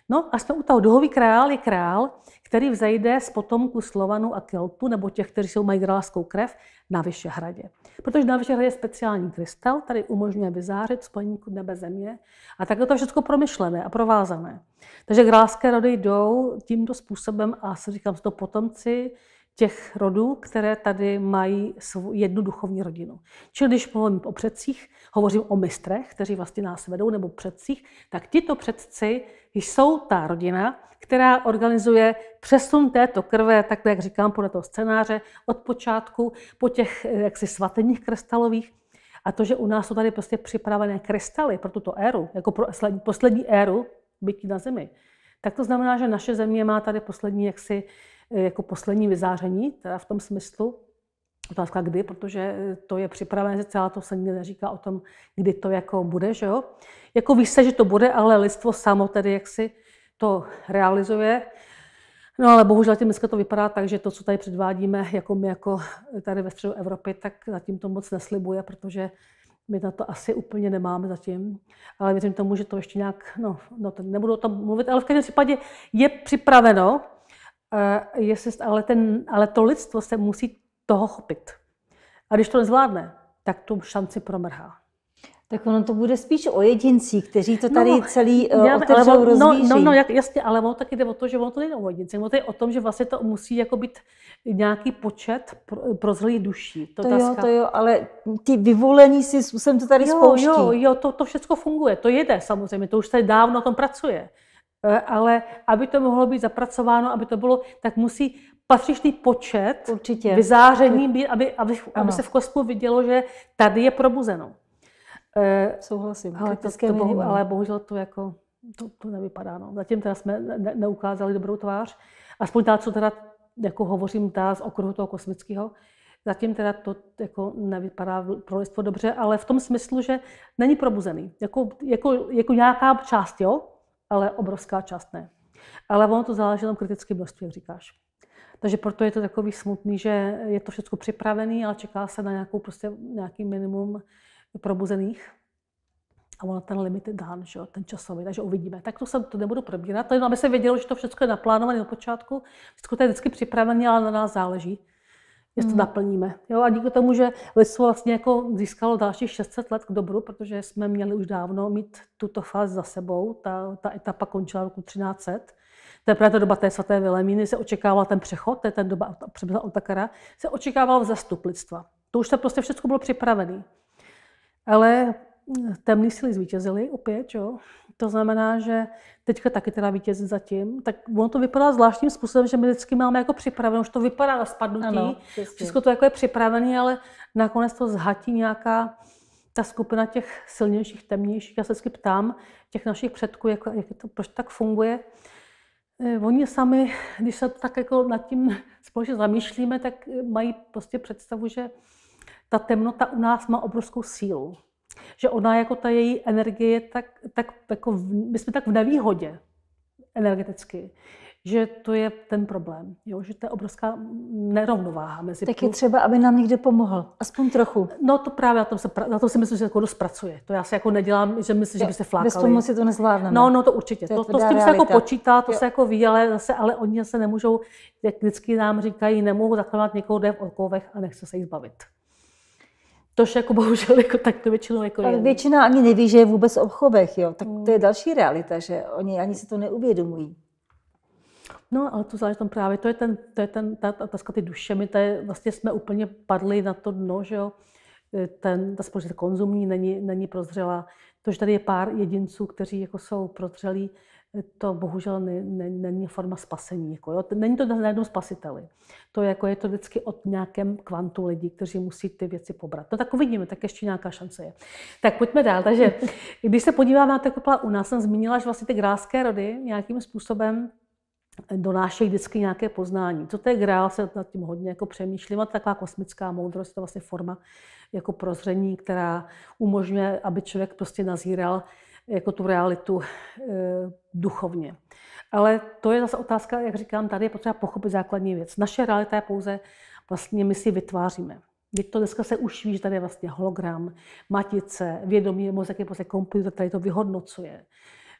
No a jsme u toho. Duhový král je král, který vzejde z potomku Slovanu a Keltů, nebo těch, kteří jsou mají králskou krev, na Vyšehradě. Protože na Vyšehradě je speciální krystal, který umožňuje vyzářit spojeníku nebe země. A tak je to všechno promyšlené a provázané. Takže králské rody jdou tímto způsobem a se říkám, jsou to potomci těch rodů, které tady mají svou jednu duchovní rodinu. Čili když mluvím o předcích, hovořím o mistrech, kteří vlastně nás vedou, nebo předcích, tak tito předci jsou ta rodina, která organizuje přesun této krve, tak jak říkám, podle toho scénáře, od počátku po těch eh, jaksi svateních krystalových, a to, že u nás jsou tady prostě připravené krystaly pro tuto éru, jako pro poslední éru bytí na Zemi, tak to znamená, že naše země má tady poslední jaksi E, jako poslední vyzáření, teda v tom smyslu, Otázka kdy, protože e, to je připravené, že celá to se nikdy neříká o tom, kdy to jako bude, že jo. Jako ví se, že to bude, ale lidstvo samo tedy jaksi si to realizuje. No ale bohužel tím dneska to vypadá tak, že to, co tady předvádíme, jako my jako tady ve středu Evropy, tak zatím to moc neslibuje, protože my na to asi úplně nemáme zatím, ale věřím tomu, že to ještě nějak, no, no nebudu o tom mluvit, ale v každém případě je připraveno Eh, jestli, ale, ten, ale to lidstvo se musí toho chopit. A když to nezvládne, tak tu šanci promrhá. Tak ono to bude spíš o jedincích, kteří to no, tady no, celý uh, otevřou, no, no, no, jak, jasně, ale ono taky jde o to, že ono to není o jedincích, ono to je o tom, že vlastně to musí jako být nějaký počet pro, pro zlý duší. To, to jo, to jo, ale ty vyvolení si jsem to tady jo, spouští. Jo, jo, to, to všechno funguje, to jede samozřejmě, to už tady dávno na tom pracuje. Eh, ale aby to mohlo být zapracováno, aby to bylo, tak musí patřičný počet Určitě. vyzáření, být, aby, aby, aby se v kosmu vidělo, že tady je probuzeno. Eh, Souhlasím. Ale, to, to bohu, ale bohužel to jako to, to nevypadá. No. Zatím teda jsme ne, neukázali dobrou tvář. Aspoň ta, co teda jako hovořím ta z okruhu toho kosmického, zatím teda to jako nevypadá pro lidstvo dobře, ale v tom smyslu, že není probuzený. Jako, jako, jako nějaká část, jo? ale obrovská část ne. Ale ono to záleží na kritické množství, jak říkáš. Takže proto je to takový smutný, že je to všechno připravené, ale čeká se na nějakou, prostě nějaký minimum probuzených. A ono ten limit je dán, že jo, ten časový, takže uvidíme. Tak to se to nebudu probírat, to jenom aby se vědělo, že to všechno je naplánované na počátku. Všechno to je vždycky připravené, ale na nás záleží jestli to hmm. naplníme. Jo, a díky tomu, že lidstvo vlastně jako získalo dalších 600 let k dobru, protože jsme měli už dávno mít tuto fázi za sebou, ta, ta etapa končila roku 1300, to je právě ta doba té svaté Vilemíny se očekával ten přechod, to je ten doba přebyla Otakara, se očekával vzestup lidstva. To už se prostě všechno bylo připravené. Ale hm, temný síly zvítězily opět, jo? To znamená, že teďka taky teda vítěz zatím, tak ono to vypadá zvláštním způsobem, že my vždycky máme jako připraveno, už to vypadá na spadnutí, ano, všechno to jako je připravené, ale nakonec to zhatí nějaká ta skupina těch silnějších, temnějších, já se vždycky ptám těch našich předků, jak, jak to, proč to tak funguje. Eh, oni sami, když se tak jako nad tím společně zamýšlíme, tak mají prostě představu, že ta temnota u nás má obrovskou sílu že ona jako ta její energie, je tak, tak jako my jsme tak v nevýhodě energeticky, že to je ten problém, jo? že to je obrovská nerovnováha mezi... Tak je třeba, aby nám někde pomohl, aspoň trochu. No to právě na tom, se, na tom si myslím, že jako dost pracuje. To já si jako nedělám, že myslím, že by se flákali. Bez si to nezvládneme. No, no to určitě. To, to, to s tím realita. se jako počítá, to jo. se jako ví, ale, zase, ale oni se nemůžou, jak vždycky nám říkají, nemohu zaklamat někoho, kde v okovech a nechce se jich zbavit. Tož jako bohužel jako tak to většinou jako je. Ale většina ani neví, že je vůbec o chovech, jo. Tak to je hmm. další realita, že oni ani si to neuvědomují. No, ale to záleží tam právě, to je, ten, to je ten, ta, otázka ty duše, my tady vlastně jsme úplně padli na to dno, že jo. E, ten, ta společnost konzumní není, není prozřela. To, že tady je pár jedinců, kteří jako jsou prozřelí, to bohužel ne, ne, není forma spasení. Jako, jo. Není to na jednom spasiteli. To je, jako, je to vždycky od nějakém kvantu lidí, kteří musí ty věci pobrat. No tak uvidíme, tak ještě nějaká šance je. Tak pojďme dál. Takže když se podíváme na to, u nás, jsem zmínila, že vlastně ty grálské rody nějakým způsobem donášejí vždycky nějaké poznání. Co to je grál, se nad tím hodně jako přemýšlím. A taková kosmická moudrost, to vlastně forma jako prozření, která umožňuje, aby člověk prostě nazíral jako tu realitu eh, duchovně. Ale to je zase otázka, jak říkám, tady je potřeba pochopit základní věc. Naše realita je pouze, vlastně my si vytváříme. Teď to dneska se už ví, že tady je vlastně hologram, matice, vědomí, mozek je prostě komputer, který to vyhodnocuje.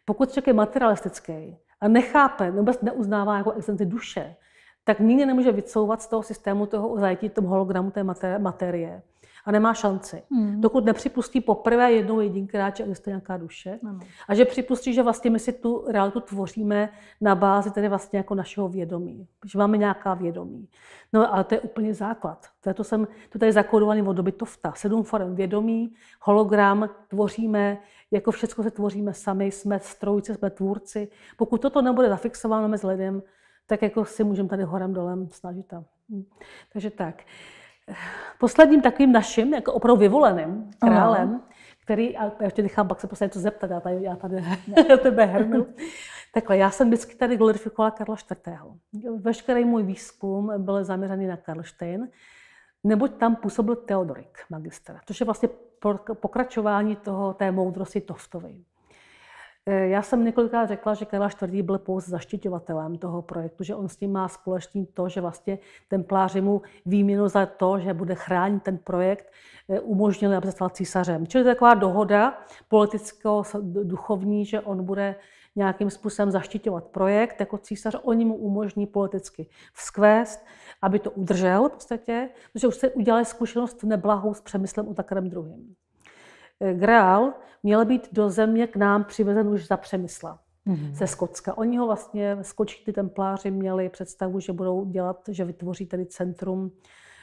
Pokud člověk je materialistický a nechápe, nebo neuznává jako existenci duše, tak nikdy nemůže vycouvat z toho systému toho zajetí tom hologramu té materie a nemá šanci. mm. Dokud nepřipustí poprvé jednou jedinkrát, že existuje nějaká duše ano. a že připustí, že vlastně my si tu realitu tvoříme na bázi tedy vlastně jako našeho vědomí, že máme nějaká vědomí. No ale to je úplně základ. To, to jsem to tady zakódovaný od doby Tofta. Sedm forem vědomí, hologram tvoříme, jako všechno se tvoříme sami, jsme strojci, jsme tvůrci. Pokud toto nebude zafixováno mezi lidem, tak jako si můžeme tady horem dolem snažit. Tam. Hmm. Takže tak posledním takovým naším, jako opravdu vyvoleným králem, uh-huh. který, a já ještě nechám pak se posledně to zeptat, já tady, já tady já tebe hrnu. Takhle, já jsem vždycky tady glorifikovala Karla IV. Veškerý můj výzkum byl zaměřený na Karlštejn, neboť tam působil Teodorik, magister, což je vlastně pokračování toho, té moudrosti Toftovej. Eh, já jsem několikrát řekla, že Karel IV. byl pouze zaštiťovatelem toho projektu, že on s tím má společný to, že vlastně templáři mu výměnu za to, že bude chránit ten projekt, eh, umožnil, aby se stal císařem. Čili to je taková dohoda politicko-duchovní, že on bude nějakým způsobem zaštiťovat projekt jako císař, oni mu umožní politicky vzkvést, aby to udržel v podstatě, protože už se udělali zkušenost neblahou s Přemyslem o takovém druhém. Eh, Grál měl být do země k nám přivezen už za Přemysla mm-hmm. ze Skotska. Oni ho vlastně, skočí ty templáři měli představu, že budou dělat, že vytvoří tedy centrum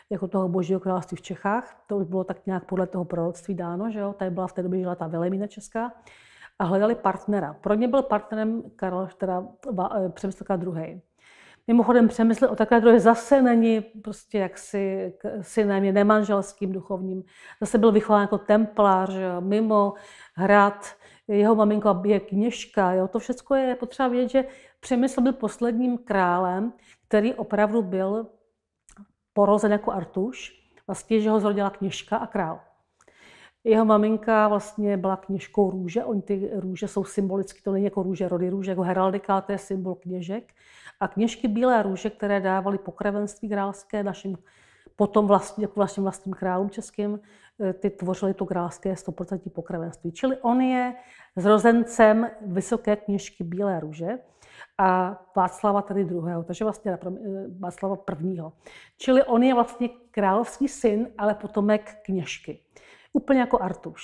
jako toho božího království v Čechách. To už bylo tak nějak podle toho proroctví dáno, že jo. Tady byla v té době žila ta Velemína Česká a hledali partnera. Pro ně byl partnerem Karel, teda eh, Přemysl II. Mimochodem přemysl o takové druhé zase není prostě jaksi synem, je nemanželským duchovním. Zase byl vychován jako templář, jo, mimo hrad, jeho maminka je kněžka. Jo. To všechno je potřeba vědět, že Přemysl byl posledním králem, který opravdu byl porozen jako Artuš. Vlastně, že ho zrodila kněžka a král. Jeho maminka vlastně byla kněžkou růže. Oni ty růže jsou symbolicky, to není jako růže, rody růže, jako heraldika, to je symbol kněžek. A kněžky Bílé růže, které dávaly pokravenství králské našim potom vlastní, jako vlastním vlastním králům českým, eh, ty tvořily to králské 100% pokravenství. Čili on je zrozencem vysoké kněžky Bílé růže a Václava tady druhého, takže vlastně eh, Václava prvního. Čili on je vlastně královský syn, ale potomek kněžky. Úplně jako Artuš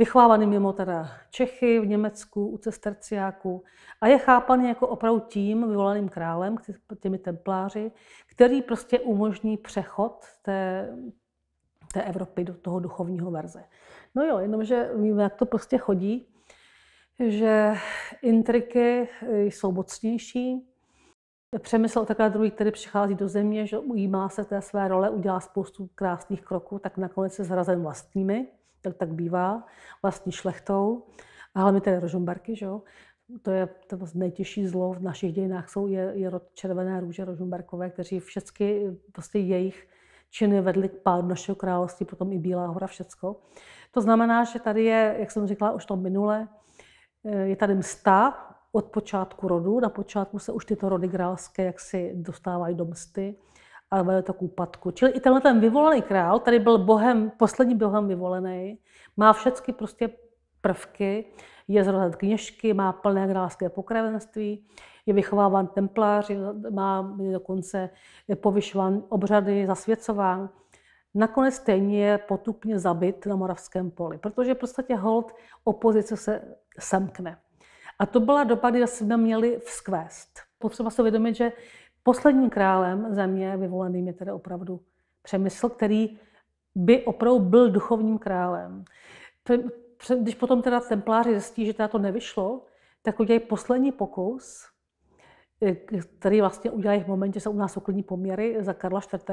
vychovávaný mimo teda Čechy, v Německu, u cesterciáků a je chápaný jako opravdu tím vyvolaným králem, těmi templáři, který prostě umožní přechod té, té Evropy do toho duchovního verze. No jo, jenomže víme, jak to prostě chodí, že intriky jsou mocnější, Přemysl takhle druhý, který přichází do země, že ujímá se té své role, udělá spoustu krásných kroků, tak nakonec se zrazen vlastními, tak, tak bývá, vlastní šlechtou. A hlavně tedy rožumbarky, že jo? To je to nejtěžší zlo v našich dějinách, jsou, je, je rod červené růže rožumbarkové, kteří všechny prostě jejich činy vedly k pádu našeho království, potom i Bílá hora, všecko. To znamená, že tady je, jak jsem říkala už to minule, eh, je tady msta, od počátku rodu. Na počátku se už tyto rody grálské jaksi dostávají do msty a vede to k úpadku. Čili i tenhle ten vyvolený král, tady byl bohem, poslední bohem vyvolený, má všechny prostě prvky, je zrozen kněžky, má plné grálské pokravenství, je vychováván templář. má dokonce povyšován obřady, zasvěcován. Nakonec stejně je potupně zabit na Moravském poli, protože prostě hold opozice se semkne. A to byla doba, kdy jsme měli vzkvést. Potřeba se vědomit, že posledním králem země vyvoleným je tedy opravdu přemysl, který by opravdu byl duchovním králem. Když potom teda templáři zjistí, že teda to nevyšlo, tak udělají poslední pokus, který vlastně udělají v momentě, že se u nás uklidní poměry za Karla IV.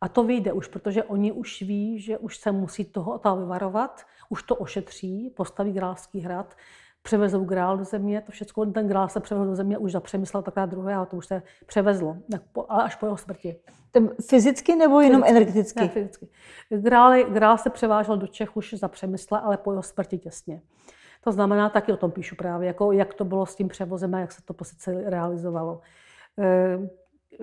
A to vyjde už, protože oni už ví, že už se musí toho a toho vyvarovat, už to ošetří, postaví Grálský hrad, převezou grál do země, to všechno, ten grál se převezl do země, už zapřemyslel takhle druhé a to už se převezlo, ale až po jeho smrti. Ten fyzicky nebo jenom fyzicky, energeticky? Ne, fyzicky. Grál, grál se převážel do Čech už za přemysle, ale po jeho smrti těsně. To znamená, taky o tom píšu právě, jako jak to bylo s tím převozem a jak se to posice realizovalo. Eh,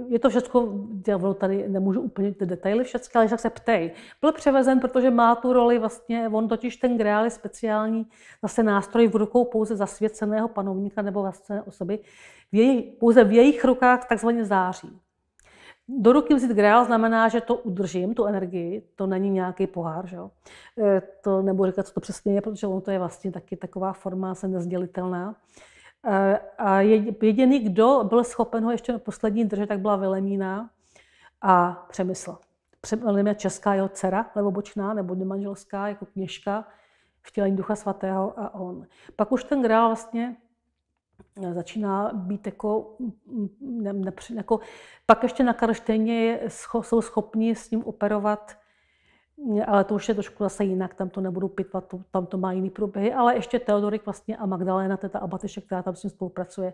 je to všechno, já tady nemůžu úplně ty detaily všechny, ale tak se ptej. Byl převezen, protože má tu roli vlastně, on totiž ten grál je speciální zase nástroj v rukou pouze zasvěceného panovníka nebo vlastně osoby, v jej, pouze v jejich rukách takzvaně září. Do ruky vzít grál znamená, že to udržím, tu energii, to není nějaký pohár, že jo? E, to nebudu říkat, co to přesně je, protože ono to je vlastně taky taková forma se nezdělitelná. Eh, a jediný, kdo byl schopen ho ještě na poslední držet, tak byla Velemína a Přemysl. Velemína Česká, jeho dcera, levobočná nebo nemanželská, jako kněžka, vtělení Ducha Svatého a on. Pak už ten grál vlastně eh, začíná být jako, mm, mm, ne, ne, jako pak ještě na Karlštejně jsou schopni s ním operovat ale to už je trošku zase jinak, tam to nebudu pitvat, to, tam to má jiný průběhy, ale ještě Teodorik vlastně a Magdalena, teda Abatyše, která tam s ním spolupracuje,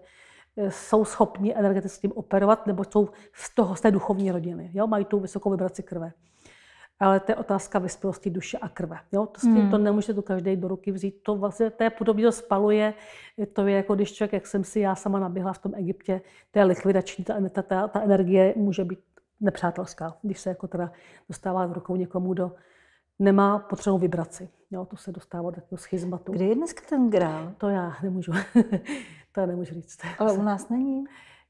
eh, jsou schopni energeticky tím operovat, nebo jsou z, toho, z té duchovní rodiny, jo? mají tu vysokou vibraci krve. Ale to je otázka vyspělosti duše a krve. Jo? To s tím hmm. to nemůžete to každý do ruky vzít. To vlastně té podobně to spaluje. To je jako když člověk, jak jsem si já sama naběhla v tom Egyptě, to je likvidační, ta, ta, ta, ta energie může být nepřátelská, když se jako teda dostává v rukou někomu, kdo nemá potřebnou vibraci. Jo, to se dostává do schizmatu. Kde je dneska ten grál? To já nemůžu, to já nemůžu říct. Ale u nás není.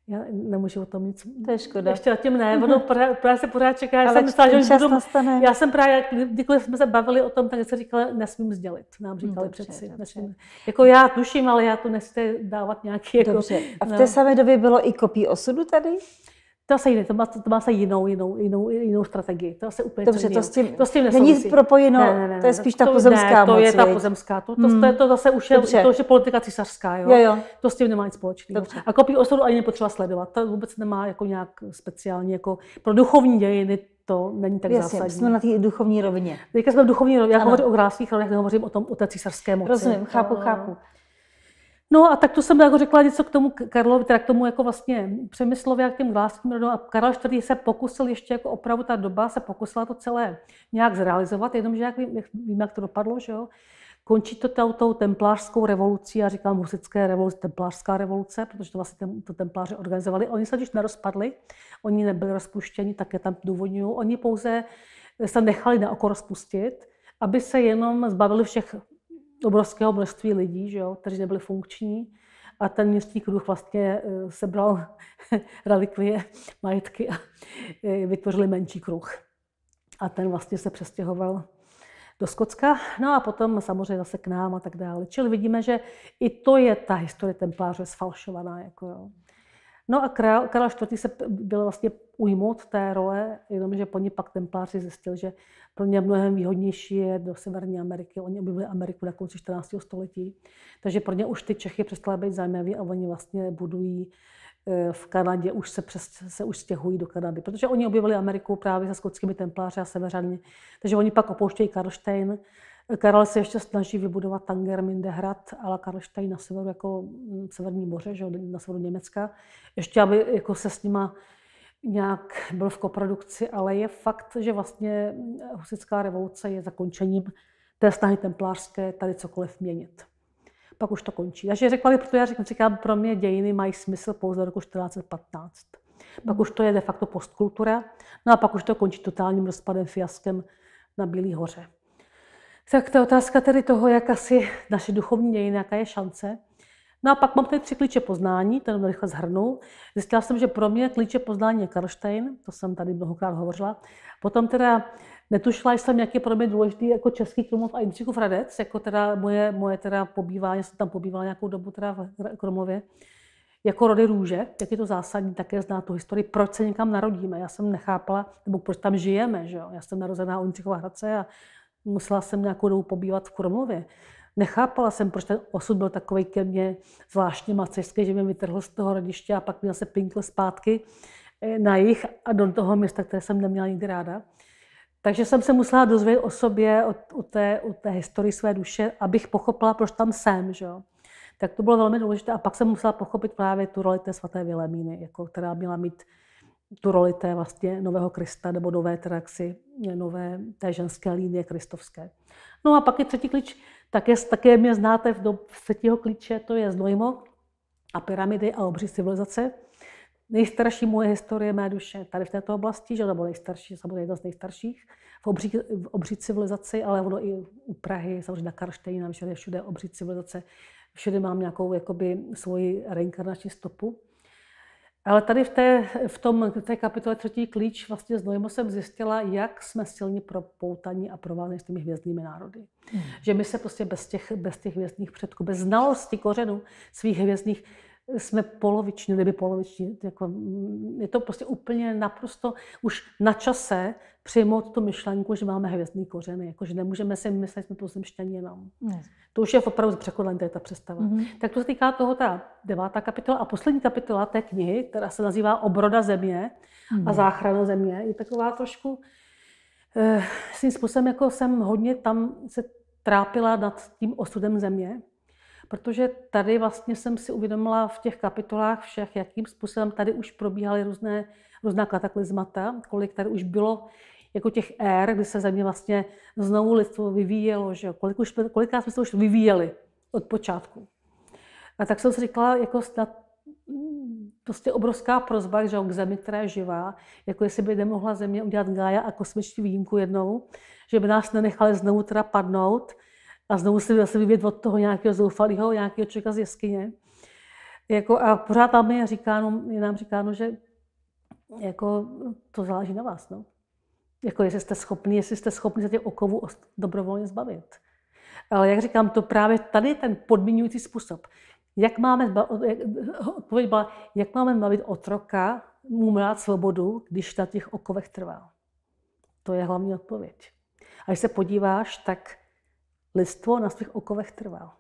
Já nemůžu o tom nic. To je škoda. Ještě o tím ne, ono právě se pořád čeká. Já Ale jsem myslela, že budu, nastane. Já jsem právě, kdykoliv jsme se bavili o tom, tak jsem říkala, nesmím sdělit. Nám no, říkali no, přeci. Nesmím. Jako já tuším, ale já tu nechci dávat nějaký. Jako, A v té no. samé době bylo i kopí osudu tady? To je jiné, to má, to má se jinou, jinou, jinou, jinou strategii. To se úplně Dobře, to s tím, to s tím není propojeno, ne, ne, ne, to je spíš ta to, pozemská ne, to moc, je ta pozemská, to, to, hmm. to, je to zase už je, to už je politika císařská, jo? Jo, jo. to s tím nemá nic společného. A kopí osudu ani nepotřeba sledovat, to vůbec nemá jako nějak speciální, jako pro duchovní dějiny to není tak Jasně, zásadní. jsme na té duchovní rovině. Teďka jsme v duchovní rovině, já hovořím o grávských rovinách, nehovořím o, tom, o té císařské moci. Rozumím, chápu, no. chápu. No a tak to jsem jako řekla něco k tomu Karlovi, teda k tomu jako vlastně Přemyslově a k těm vláským rodům. No a Karel IV. se pokusil ještě jako opravdu ta doba, se pokusila to celé nějak zrealizovat, jenomže jak vím, jak, vím, jak to dopadlo, že jo. Končí to tou, tou templářskou revolucí, já říkám husické revoluce, templářská revoluce, protože to vlastně tem, to templáři organizovali. Oni se když nerozpadli, oni nebyli rozpuštěni, tak je tam důvodňují. Oni pouze se nechali na oko rozpustit, aby se jenom zbavili všech obrovského množství lidí, že jo, kteří nebyli funkční. A ten městský kruh vlastně eh, sebral relikvie, majetky a eh, vytvořili menší kruh. A ten vlastně se přestěhoval do Skotska, no a potom samozřejmě zase k nám a tak dále. Čili vidíme, že i to je ta historie templáře sfalšovaná. Jako jo. No a král, král IV. Se byl vlastně ujmout té role, jenomže po ní pak templáři zjistil, že pro ně mnohem výhodnější je do Severní Ameriky. Oni objevili Ameriku na konci 14. století, takže pro ně už ty Čechy přestaly být zajímavé a oni vlastně budují eh, v Kanadě, už se, přes, se už stěhují do Kanady, protože oni objevili Ameriku právě se skotskými templáři a severany. Takže oni pak opouštějí Karlštejn. Karel se ještě snaží vybudovat Tangerminde hrad, ale Karlštejn na severu, jako mm, severní moře, že, na severu Německa, ještě aby jako se s nima nějak byl v koprodukci, ale je fakt, že vlastně eh, husická revoluce je zakončením té snahy templářské tady cokoliv měnit. Pak už to končí. Takže řekla bych, proto já říkám, říkám, pro mě dějiny mají smysl pouze do roku 1415. Pak mm. už to je de facto postkultura, no a pak už to končí totálním rozpadem, fiaskem na Bílý hoře. Tak ta otázka tedy toho, jak asi naše duchovní dějiny, jaká je šance, No a pak mám tady tři klíče poznání, ten rychle zhrnu. Zjistila jsem, že pro mě klíče poznání je Karlštejn, to jsem tady mnohokrát hovořila. Potom teda netušila jsem, jak je pro mě důležitý jako český kromov a Jindřichův Hradec, jako teda moje, moje teda pobývání, jsem tam pobývala nějakou dobu teda v Kromově. Jako rody růže, jak je to zásadní, také zná tu historii, proč se někam narodíme. Já jsem nechápala, nebo proč tam žijeme, že jo? Já jsem narozená u Jindřichova Hradce a musela jsem nějakou dobu pobývat v kromově nechápala jsem, proč ten osud byl takový ke mně zvláštně macežský, že mě vytrhl z toho rodiště a pak mě se pinkl zpátky eh, na jich a do toho města, které jsem neměla nikdy ráda. Takže jsem se musela dozvědět o sobě, o, o, té, o té historii své duše, abych pochopila, proč tam jsem. Že jo? Tak to bylo velmi důležité. A pak jsem musela pochopit právě tu roli té svaté Vilemíny, jako, která měla mít tu roli té vlastně nového Krista nebo nové traxy, eh, nové té ženské linie kristovské. No a pak je třetí klíč, také, také mě znáte v, do, třetího klíče, to je znojmo a pyramidy a obří civilizace. Nejstarší moje historie mé duše tady v této oblasti, že nebo nejstarší, samozřejmě jedna z nejstarších, v obří, v obří civilizaci, ale ono i u Prahy, samozřejmě na Karštejnám, všude, všude obří civilizace, všude mám nějakou jakoby, svoji reinkarnační stopu. Ale tady v té, v tom, v té kapitole třetí klíč vlastně s Noemo jsem zjistila, jak jsme silně propoutaní a provázaní s těmi hvězdnými národy. Hmm. Že my se prostě bez těch, bez těch hvězdných předků, bez znalosti kořenů svých hvězdných jsme poloviční, kdyby poloviční. Jako, mm, je to prostě úplně naprosto už na čase přijmout tu myšlenku, že máme hvězdný kořeny, jako, že nemůžeme si myslet, že jsme pozemšťani jenom. Ne. To už je opravdu překonání, tady ta představa. Mm-hmm. Tak to se týká toho, ta devátá kapitola a poslední kapitola té knihy, která se nazývá Obroda země mm-hmm. a mhm. záchrana země, je taková trošku eh, svým způsobem, jako jsem hodně tam se trápila nad tím osudem země, protože tady vlastně jsem si uvědomila v těch kapitolách všech, jakým způsobem tady už probíhaly různé, různá kataklizmata, kolik tady už bylo jako těch ér, kdy se země vlastně znovu lidstvo vyvíjelo, že Kolik už, kolikrát jsme se už vyvíjeli od počátku. A tak jsem si říkala, jako snad prostě obrovská prozba že k zemi, která je živá, jako jestli by nemohla země udělat Gája a kosmičtí výjimku jednou, že by nás nenechali znovu teda padnout, a znovu se zase vyvět od toho nějakého zoufalého, nějakého člověka z jeskyně. Jako, a pořád tam je, říkáno, je nám říkáno, že jako, to záleží na vás. No. Jako, jestli jste schopni, jestli jste schopni se těch okovů dobrovolně zbavit. Ale jak říkám, to právě tady ten podmiňující způsob. Jak máme, odpověď byla, jak máme bavit otroka, mu dát svobodu, když na těch okovech trvá. To je hlavní odpověď. A když se podíváš, tak listvo na svých okovech trval.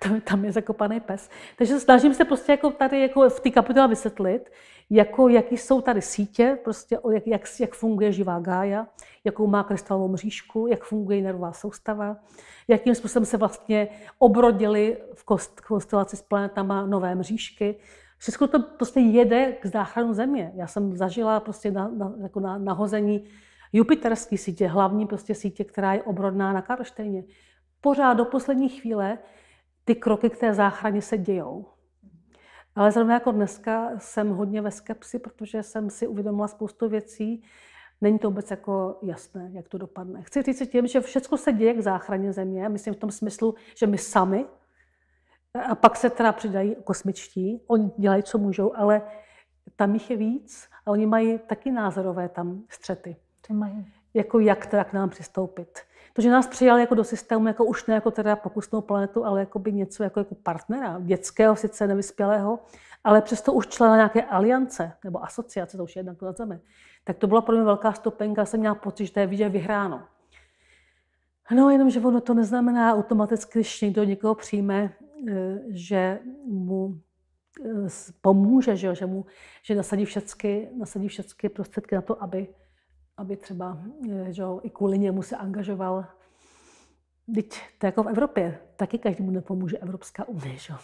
Tam, tam je zakopaný pes. Takže snažím se prostě jako tady jako v té kapitole vysvětlit, jako, jaký jsou tady sítě, prostě, jak, jak, jak funguje živá gája, jakou má krystalovou mřížku, jak funguje nervová soustava, jakým způsobem se vlastně obrodily v kost, konstelaci s planetama nové mřížky. Všechno to prostě jede k záchranu země. Já jsem zažila prostě na, na, jako na, nahození jupiterské sítě, hlavní prostě sítě, která je obrodná na Karlštejně. Pořád do poslední chvíle ty kroky k té záchraně se dějou. Ale zrovna jako dneska jsem hodně ve skepsi, protože jsem si uvědomila spoustu věcí. Není to vůbec jako jasné, jak to dopadne. Chci říct si tím, že všechno se děje k záchraně země. Myslím v tom smyslu, že my sami, a pak se teda přidají kosmičtí, oni dělají, co můžou, ale tam jich je víc a oni mají taky názorové tam střety mají. Jako jak teda k nám přistoupit. To, že nás přijali jako do systému, jako už ne jako teda pokusnou planetu, ale jako by něco jako, jako partnera, dětského, sice nevyspělého, ale přesto už člena nějaké aliance nebo asociace, to už je jednak nazveme, tak to byla pro mě velká stopenka, jsem měla pocit, že to je vyhráno. No, jenom, že ono to neznamená automaticky, když někdo někoho přijme, eh, že mu eh, pomůže, že, že, mu, že nasadí, všechny, nasadí všechny prostředky na to, aby aby třeba eh, že jo, i kvůli němu se angažoval. Teď to jako v Evropě, taky každému nepomůže Evropská unie, že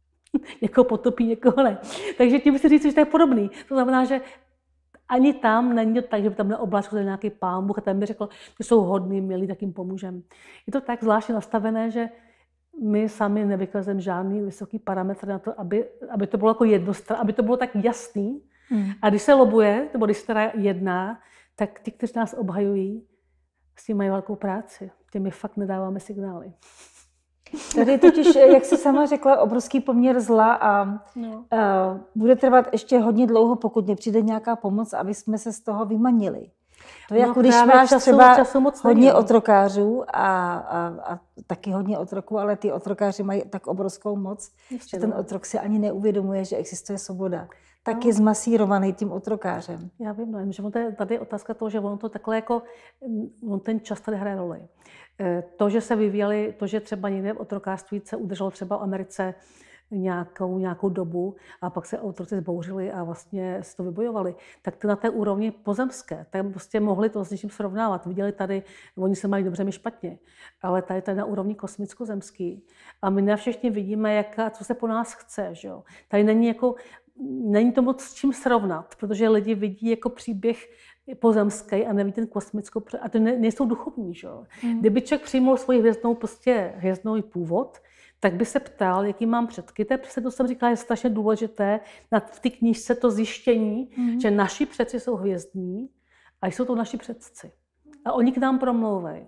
někoho potopí, někoho ne. Takže tím si říct, že to je podobný. To znamená, že ani tam není to tak, že by tam na obláčku jako nějaký pán Bůh a ten by řekl, že jsou hodní, milí, tak jim pomůžem. Je to tak zvláštně nastavené, že my sami nevykazujeme žádný vysoký parametr na to, aby, aby to bylo jako jednostranné, aby to bylo tak jasný. Mm. A když se lobuje, nebo když se teda jedná, tak ti, kteří nás obhajují, s tím mají velkou práci. Těmi fakt nedáváme signály. Tady totiž, jak jsi sama řekla, obrovský poměr zla a no. uh, bude trvat ještě hodně dlouho, pokud nepřijde nějaká pomoc, aby jsme se z toho vymanili. To je no, jako když máš času, třeba času moc hodně nevím. No. otrokářů a, a, a taky hodně otroků, ale ty otrokáři mají tak obrovskou moc, Ještě že ten no. otrok si ani neuvědomuje, že existuje svoboda taky no. zmasírovaný tím otrokářem. Já vím, no, že je tady je otázka toho, že on to takhle jako, mm, on ten čas tady hraje roli. Eh, to, že se vyvíjeli, to, že třeba někde v otrokářství se udrželo třeba v Americe nějakou, nějakou dobu a pak se otroci zbouřili a vlastně se to vybojovali, tak ty na té úrovni pozemské, tam prostě mohli to s něčím srovnávat. Viděli tady, oni se mají dobře, my špatně, ale tady je na úrovni kosmicko-zemský. A my na všichni vidíme, jaká, co se po nás chce. Že jo? Tady není jako není to moc s čím srovnat, protože lidi vidí jako příběh pozemský a neví ten kosmickou, a to ne, nejsou duchovní, že Mm. Kdyby člověk přijmul svoji hvězdnou, prostě hvězdnou původ, tak by se ptal, jaký mám předky. To je přesně to, jsem říkala, je strašně důležité na, v té knížce to zjištění, mm. že naši předci jsou hvězdní a jsou to naši předci. A oni k nám promlouvají.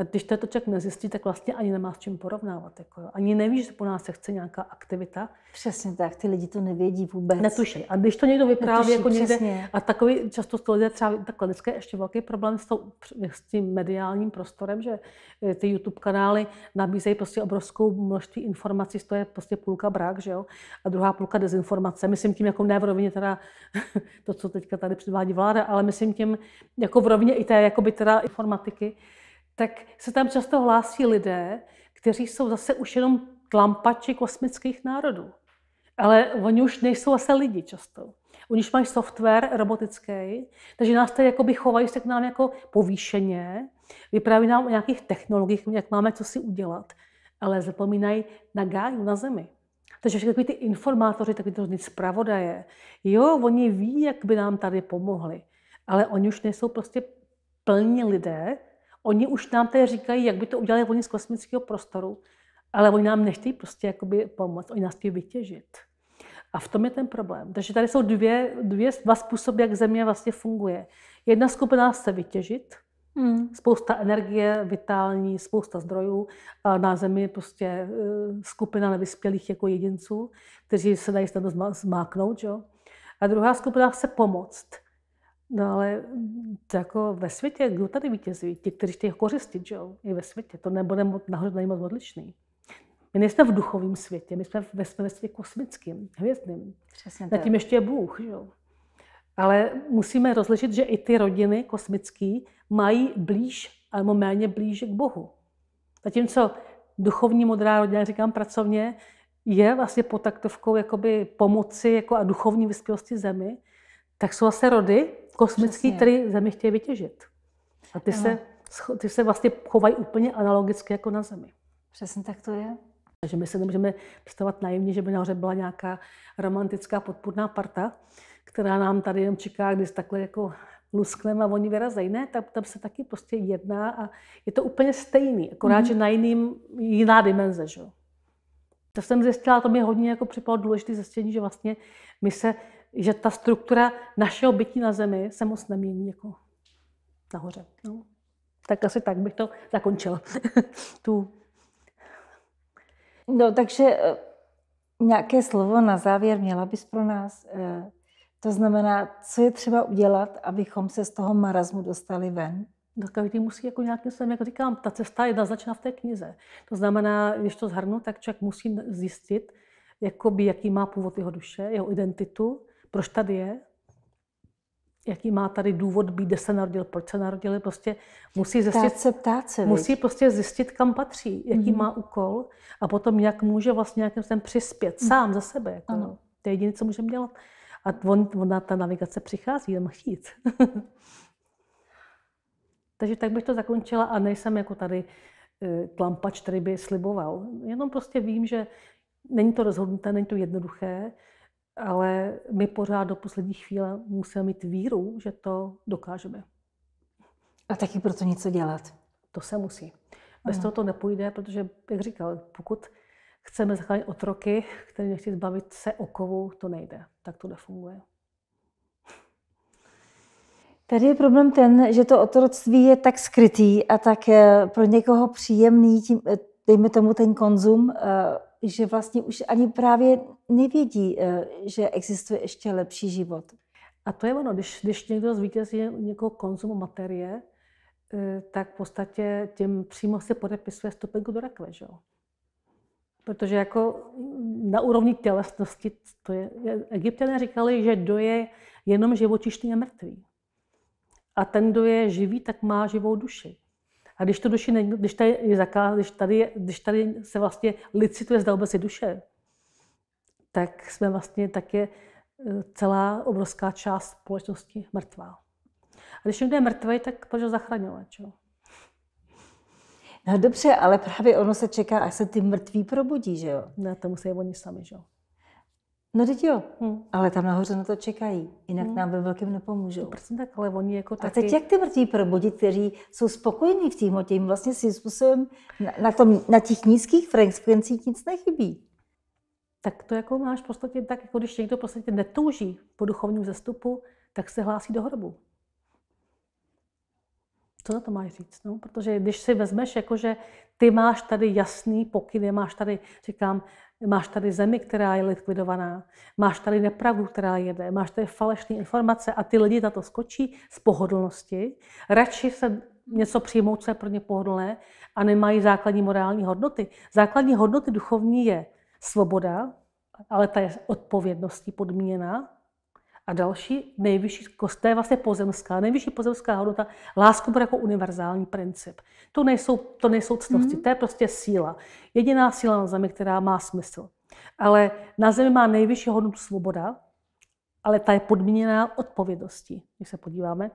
A když to člověk nezjistí, tak vlastně ani nemá s čím porovnávat. Jako jo. Ani nevíš, že po nás se chce nějaká aktivita. Přesně tak, ty lidi to nevědí vůbec. Netuší. A když to někdo vypráví Netuší, jako někde, a takový často to lidé třeba, takhle dneska je ještě velký problém s, tou, s tím mediálním prostorem, že eh, ty YouTube kanály nabízejí prostě obrovskou množství informací, to je prostě půlka brák, že jo, a druhá půlka dezinformace. Myslím tím jako ne v rovině teda to, co teďka tady předvádí vláda, ale myslím tím jako v rovině i té jakoby teda informatiky, tak se tam často hlásí lidé, kteří jsou zase už jenom tlampači kosmických národů. Ale oni už nejsou zase lidi často. Oni už mají software robotický, takže nás tady jakoby chovají se k nám jako povýšeně, vypráví nám o nějakých technologiích, jak máme co si udělat, ale zapomínají na gáju, na zemi. Takže všechny ty informátoři, takový to zpravodaje, jo, oni ví, jak by nám tady pomohli, ale oni už nejsou prostě plní lidé, Oni už nám tady říkají, jak by to udělali oni z kosmického prostoru, ale oni nám nechtějí prostě jakoby pomoct, oni nás chtějí vytěžit. A v tom je ten problém. Takže tady jsou dvě, dvě, dva způsoby, jak země vlastně funguje. Jedna skupina se vytěžit, Hmm. Spousta energie, vitální, spousta zdrojů. A na Zemi prostě e, skupina nevyspělých jako jedinců, kteří se dají snadno zmáknout. Jo? A druhá skupina chce pomoct. No ale jako ve světě, kdo no, tady vítězí? Ti, kteří chtějí kořistit, že jo? I ve světě. To nebude nahoře není moc odlišný. My nejsme v duchovém světě, my jsme ve, světě kosmickým, hvězdným. Přesně tak. Zatím ještě je Bůh, že jo? Ale musíme rozlišit, že i ty rodiny kosmické mají blíž, alebo méně blíž k Bohu. Zatímco duchovní modrá rodina, říkám pracovně, je vlastně pod taktovkou jakoby pomoci jako a duchovní vyspělosti zemi, tak jsou vlastně rody, Přesně. který Zemi chtějí vytěžit. A ty se, ty se vlastně chovají úplně analogicky jako na Zemi. Přesně tak to je. Takže my se nemůžeme představovat naivně, že by nahoře byla nějaká romantická podpůrná parta, která nám tady jenom čeká, když takhle jako lusknem a oni vyrazí. Ne, tam, tam se taky prostě jedná a je to úplně stejný, akorát, mm-hmm. že mhm. na jiným, jiná dimenze. Že? To jsem zjistila, to mi hodně jako připadlo důležité zjistění, že vlastně my se že ta struktura našeho bytí na Zemi se moc nemění jako nahoře. No. Tak asi tak bych to zakončila. tu. No, takže eh, nějaké slovo na závěr měla bys pro nás. Eh, to znamená, co je třeba udělat, abychom se z toho marazmu dostali ven? No, každý musí jako nějakým způsobem, jak říkám, ta cesta je naznačena v té knize. To znamená, když to zhrnu, tak člověk musí zjistit, jakoby, jaký má původ jeho duše, jeho identitu, proč tady je, jaký má tady důvod být, kde se narodil, proč se narodil? prostě musí zjistit, ptát se, ptát se, musí prostě zjistit, kam patří, jaký mm-hmm. má úkol a potom jak může vlastně nějakým způsobem přispět mhm. sám mm-hmm. za sebe. Jako, ano. To je jediné, co můžeme dělat. A on, ona, ta navigace přichází, tam chtít. Takže tak bych to zakončila a nejsem jako tady tlampač, eh, který by sliboval. Jenom prostě vím, že není to rozhodnuté, není to jednoduché, ale my pořád do poslední chvíle musíme mít víru, že to dokážeme. A taky proto něco dělat. To se musí. Bez ano. toho to nepůjde, protože, jak říkal, pokud chceme zachránit otroky, které nechci zbavit se okovu, to nejde. Tak to nefunguje. Tady je problém ten, že to otroctví je tak skrytý a tak eh, pro někoho příjemný, tím, eh, dejme tomu ten konzum eh, že vlastně už ani právě nevědí, eh, že existuje ještě lepší život. A to je ono, když, když někdo zvítězí někoho konzumu materie, eh, tak v podstatě tím přímo se podepisuje stupenku do rakve, že jo? Protože jako na úrovni tělesnosti, to je, egyptěné říkali, že kdo je jenom živočišný je mrtvý. A ten, kdo je živý, tak má živou duši. A když to duši ne, když tady je zakáz, když tady, je, když tady se vlastně licituje, zda vůbec je duše, tak jsme vlastně také eh, celá obrovská část společnosti mrtvá. A když někdo je mrtvý, tak proč ho zachraňovat? Čo? No dobře, ale právě ono se čeká, až se ty mrtví probudí, že jo? No to musí oni sami, že jo? No teď jo, hmm. ale tam nahoře na to čekají, jinak hmm. nám ve velkém nepomůžou. Prostě tak, ale oni jako taky... A teď jak ty mrtví probudit, kteří jsou spokojení v tím, hmotě, jim vlastně svým způsobem na, na, tom, na těch nízkých frekvencích nic nechybí. Tak to jako máš v podstatě tak, jako když někdo v podstatě netouží po duchovním zestupu, tak se hlásí do hrobu. Co na to máš říct? No? Protože když si vezmeš, jako že ty máš tady jasný pokyn, máš tady, říkám, Máš tady zemi, která je likvidovaná. Máš tady nepravdu, která jede. Máš tady falešné informace a ty lidi na to skočí z pohodlnosti. Radši se něco přijmout, co je pro ně pohodlné a nemají základní morální hodnoty. Základní hodnoty duchovní je svoboda, ale ta je odpovědností podmíněna. A další nejvyšší kost, to je vlastně pozemská, nejvyšší pozemská hodnota, lásku bude jako univerzální princip. To nejsou, to nejsou ctnosti, mm-hmm. to je prostě síla. Jediná síla na zemi, která má smysl. Ale na zemi má nejvyšší hodnotu svoboda, ale ta je podmíněná odpovědností, když se podíváme.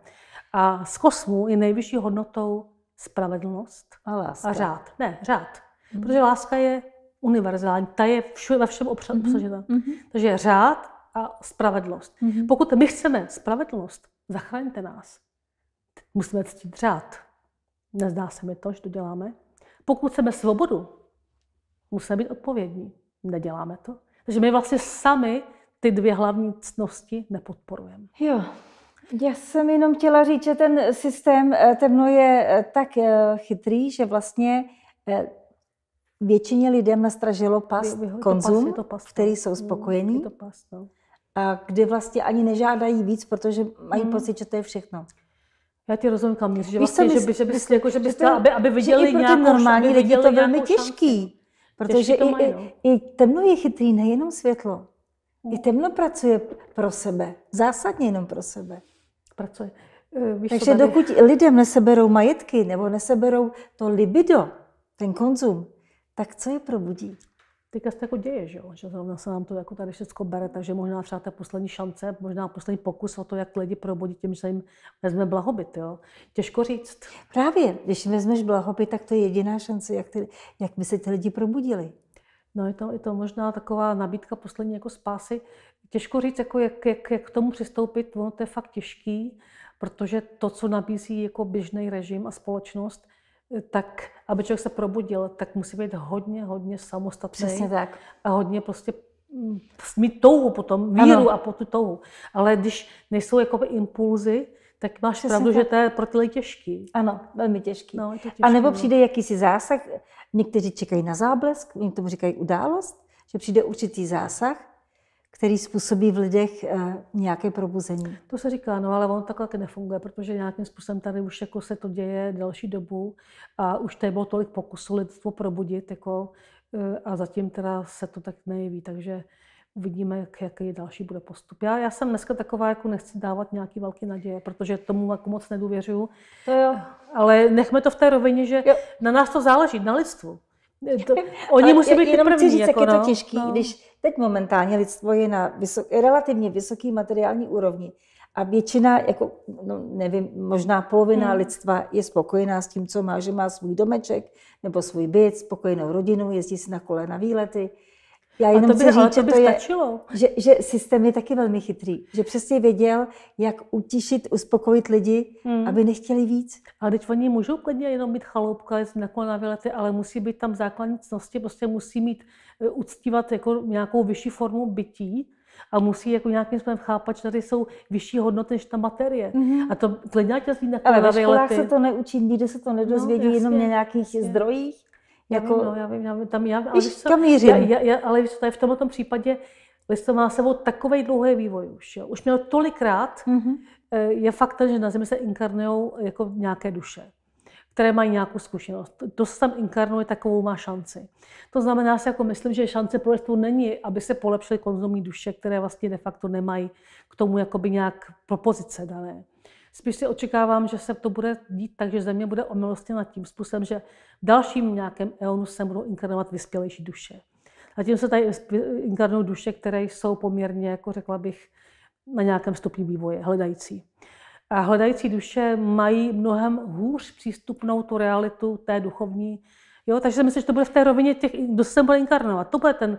A z kosmu je nejvyšší hodnotou spravedlnost a, láska. a řád. Ne, řád. Mm-hmm. Protože láska je univerzální, ta je všude, ve všem mhm. obsažena. Mm-hmm. Takže řád a spravedlnost. Mm-hmm. Pokud my chceme spravedlnost, zachraňte nás. Musíme ctít řád. Nezdá se mi to, že to děláme. Pokud chceme svobodu, musíme být odpovědní. Neděláme to. Takže my vlastně sami ty dvě hlavní cnosti nepodporujeme. Jo. Já jsem jenom chtěla říct, že ten systém eh, temno je eh, tak eh, chytrý, že vlastně většině lidem nastražilo past, Vy, konzum, pas, pas, který no. jsou spokojení. No. A kdy vlastně ani nežádají víc, protože mají hmm. pocit, že to je všechno. Já ti rozumím, kam že, vlastně, mysl, že by, že byste, jako, že by aby, aby viděli nějakou pro ty normální lidi je to velmi těžký, šanci. protože těžký i, mají, i, i temno je chytrý, nejenom světlo. Hmm. I temno pracuje pro sebe, zásadně jenom pro sebe. Pracuje. Eh, víš, Takže tady... dokud lidem neseberou majetky nebo neseberou to libido, ten konzum, tak co je probudí? teďka se to jako děje, že, jo? že zrovna se nám to jako tady všechno bere, takže možná třeba ta poslední šance, možná poslední pokus o to, jak lidi probudit tím, že se jim vezme blahobyt. Jo? Těžko říct. Právě, když vezmeš blahobyt, tak to je jediná šance, jak, ty, jak by se ty lidi probudili. No je to, je to možná taková nabídka poslední jako spásy. Těžko říct, jako jak, jak, jak k tomu přistoupit, ono to je fakt těžký, protože to, co nabízí jako běžný režim a společnost, tak aby člověk se probudil, tak musí být hodně, hodně samostatný. Přesně tak. A hodně prostě mm, mít touhu potom, víru ano. a po tu touhu. Ale když nejsou jako impulzy, tak máš Přesně pravdu, tak. že to je pro ty těžký. Ano, velmi těžký. No, těžký. A nebo no. přijde jakýsi zásah, někteří čekají na záblesk, oni tomu říkají událost, že přijde určitý zásah, který způsobí v lidech eh, nějaké probuzení. To se říká, no ale ono takhle taky nefunguje, protože nějakým způsobem tady už jako se to děje další dobu a už tady bylo tolik pokusů lidstvo probudit jako, eh, a zatím teda se to tak nejví, takže uvidíme, jak, jaký další bude postup. Já, já jsem dneska taková, jako nechci dávat nějaký velký naděje, protože tomu jako moc nedůvěřuju. To jo. Ale nechme to v té rovině, že jo. na nás to záleží, na lidstvu. To, oni musí být ty první. Říct, jako, jak no, je to no. těžký, no. když Teď momentálně lidstvo je na vysok, relativně vysoký materiální úrovni a většina, jako, no, nevím, možná polovina hmm. lidstva je spokojená s tím, co má, že má svůj domeček nebo svůj byt, spokojenou rodinu, jezdí si na kole na výlety. Já jenom a to by, říct, to by že, to je, že, že systém je taky velmi chytrý. Že přesně věděl, jak utišit, uspokojit lidi, hmm. aby nechtěli víc. Ale teď oni můžou klidně jenom být chaloupka, jezdit na kolena ale musí být tam základní cnosti, prostě musí mít E, uctívat jako nějakou vyšší formu bytí, a musí jako nějakým způsobem chápat, že tady jsou vyšší hodnoty než ta materie. Mm-hmm. A to klidně tě zní na Ale ve školách se to neučí, nikdy se to no, nedozvědí, no, jasně, jenom na nějakých jasně. zdrojích. Jako... Já vím, jako- no, já vím, tam já, ale víš, co, Já, já, já, ale víš, tady v tomto případě to má sebou takový dlouhý vývoj už. Jo. Už měl tolikrát, mm-hmm. je fakt, že na Zemi se inkarnují jako nějaké duše které mají nějakou zkušenost. To, se tam inkarnuje, takovou má šanci. To znamená, že jako myslím, že šance pro lidstvo není, aby se polepšily konzumní duše, které vlastně de facto nemají k tomu jakoby nějak propozice dané. Spíš si očekávám, že se to bude dít tak, že země bude omilostněna tím způsobem, že v dalším nějakém eonu se budou inkarnovat vyspělejší duše. tím se tady inkarnují duše, které jsou poměrně, jako řekla bych, na nějakém stupni vývoje, hledající. A hledající duše mají mnohem hůř přístupnou tu realitu té duchovní. Jo, takže myslím, že to bude v té rovině těch, kdo se bude inkarnovat. To bude ten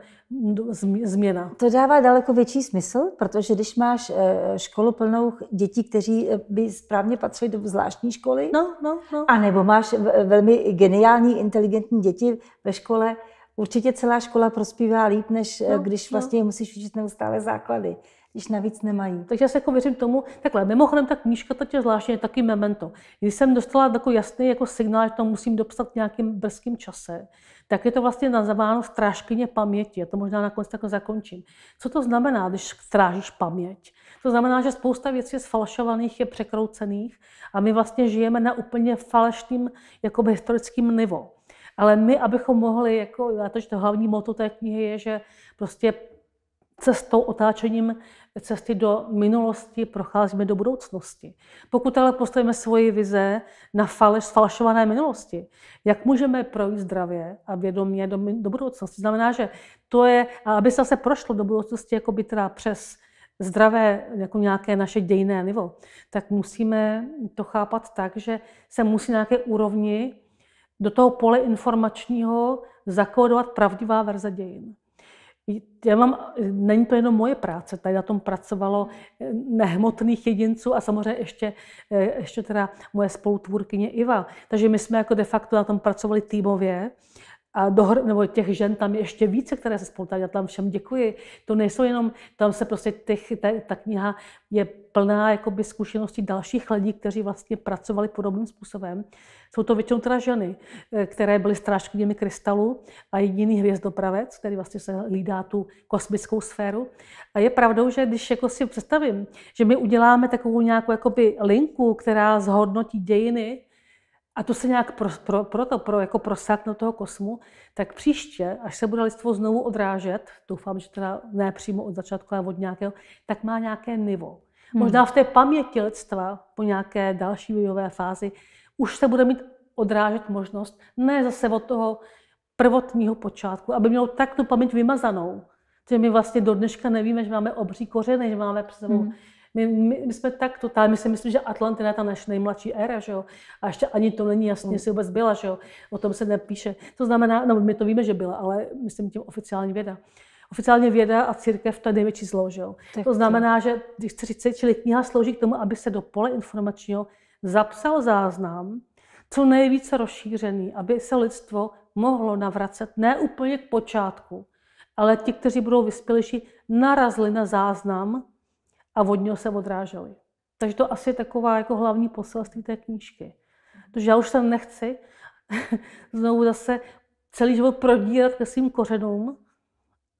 změna. To dává daleko větší smysl, protože když máš eh, školu plnou dětí, kteří eh, by správně patřili do zvláštní školy, no, no, no. a nebo máš velmi geniální, inteligentní děti ve škole, určitě celá škola prospívá líp, než eh, no, když no. vlastně no. musíš učit neustále základy když navíc nemají. Takže já se jako věřím tomu, takhle, mimochodem ta knížka to tě zvláštně je taky memento. Když jsem dostala jako jasný jako signál, že to musím dopsat v brzkým čase, tak je to vlastně nazváno strážkyně paměti. Já to možná nakonec takhle zakončím. Co to znamená, když strážíš paměť? To znamená, že spousta věcí je sfalšovaných, je překroucených a my vlastně žijeme na úplně falešným jakoby historickým nivu. Ale my, abychom mohli, jako, já to, že to hlavní moto té knihy je, že prostě cestou, otáčením cesty do minulosti procházíme do budoucnosti. Pokud ale postavíme svoji vize na faleš, falšované minulosti, jak můžeme projít zdravě a vědomě do, do budoucnosti? Znamená, že to je, aby se zase prošlo do budoucnosti jako by teda přes zdravé, jako nějaké naše dějné nivo, tak musíme to chápat tak, že se musí na nějaké úrovni do toho pole informačního zakódovat pravdivá verze dějin já mám, není to jenom moje práce, tady na tom pracovalo eh, nehmotných jedinců a samozřejmě ještě, eh, ještě teda moje spolutvůrkyně Iva. Takže my jsme jako de facto na tom pracovali týmově a dohr, nebo těch žen tam je ještě více, které se spoutají. Já tam všem děkuji. To nejsou jenom, tam se prostě těch, ta, ta kniha je plná jakoby, zkušeností dalších lidí, kteří vlastně pracovali podobným způsobem. Jsou to většinou teda ženy, eh, které byly strážkyněmi krystalu a jediný hvězdopravec, který vlastně se lídá tu kosmickou sféru. A je pravdou, že když jako si představím, že my uděláme takovou nějakou jakoby, linku, která zhodnotí dějiny a to se nějak pro, pro, proto pro, jako prosákne toho kosmu, tak příště, až se bude lidstvo znovu odrážet, doufám, že teda ne přímo od začátku, ale od nějakého, tak má nějaké nivo. Hmm. Možná v té paměti lidstva po nějaké další vývojové fázi už se bude mít odrážet možnost, ne zase od toho prvotního počátku, aby mělo tak tu paměť vymazanou, že my vlastně do dneška nevíme, že máme obří kořeny, že máme před sebou hmm. My, my, my jsme tak totální, my si myslím, že Atlantina je ta naše nejmladší éra, že jo? A ještě ani to není jasné, jestli vůbec byla, že jo? O tom se nepíše. To znamená, no my to víme, že byla, ale myslím tím oficiální věda. Oficiálně věda a církev to je největší zlo, že jo? to znamená, že když 30, čili kniha slouží k tomu, aby se do pole informačního zapsal záznam, co nejvíce rozšířený, aby se lidstvo mohlo navracet ne úplně k počátku, ale ti, kteří budou vyspělejší, narazili na záznam a od něho se odrážely. Takže to asi je taková jako hlavní poselství té knížky. Protože já už tam nechci znovu zase celý život prodírat ke svým kořenům,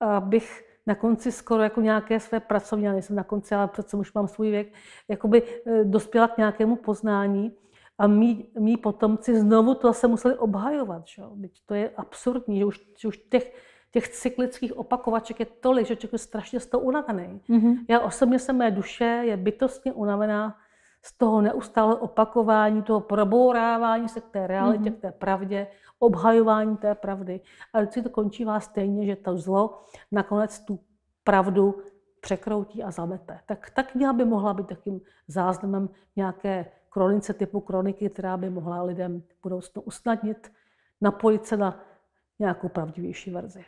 abych na konci skoro jako nějaké své pracovní, nejsem na konci, ale přece už mám svůj věk, jakoby eh, dospěla k nějakému poznání a mý, mý potomci znovu to zase museli obhajovat. Že? Teď to je absurdní, že už, že už těch těch cyklických opakovaček je tolik, že člověk je strašně z toho unavený. Mm-hmm. Já osobně jsem, mé duše je bytostně unavená z toho neustále opakování, toho probourávání se k té realitě, mm-hmm. k té pravdě, obhajování té pravdy. A vždycky to končí vás stejně, že to zlo nakonec tu pravdu překroutí a zamete. Tak ta kniha by mohla být takým záznamem nějaké kronice typu kroniky, která by mohla lidem v budoucnu usnadnit napojit se na nějakou pravdivější verzi.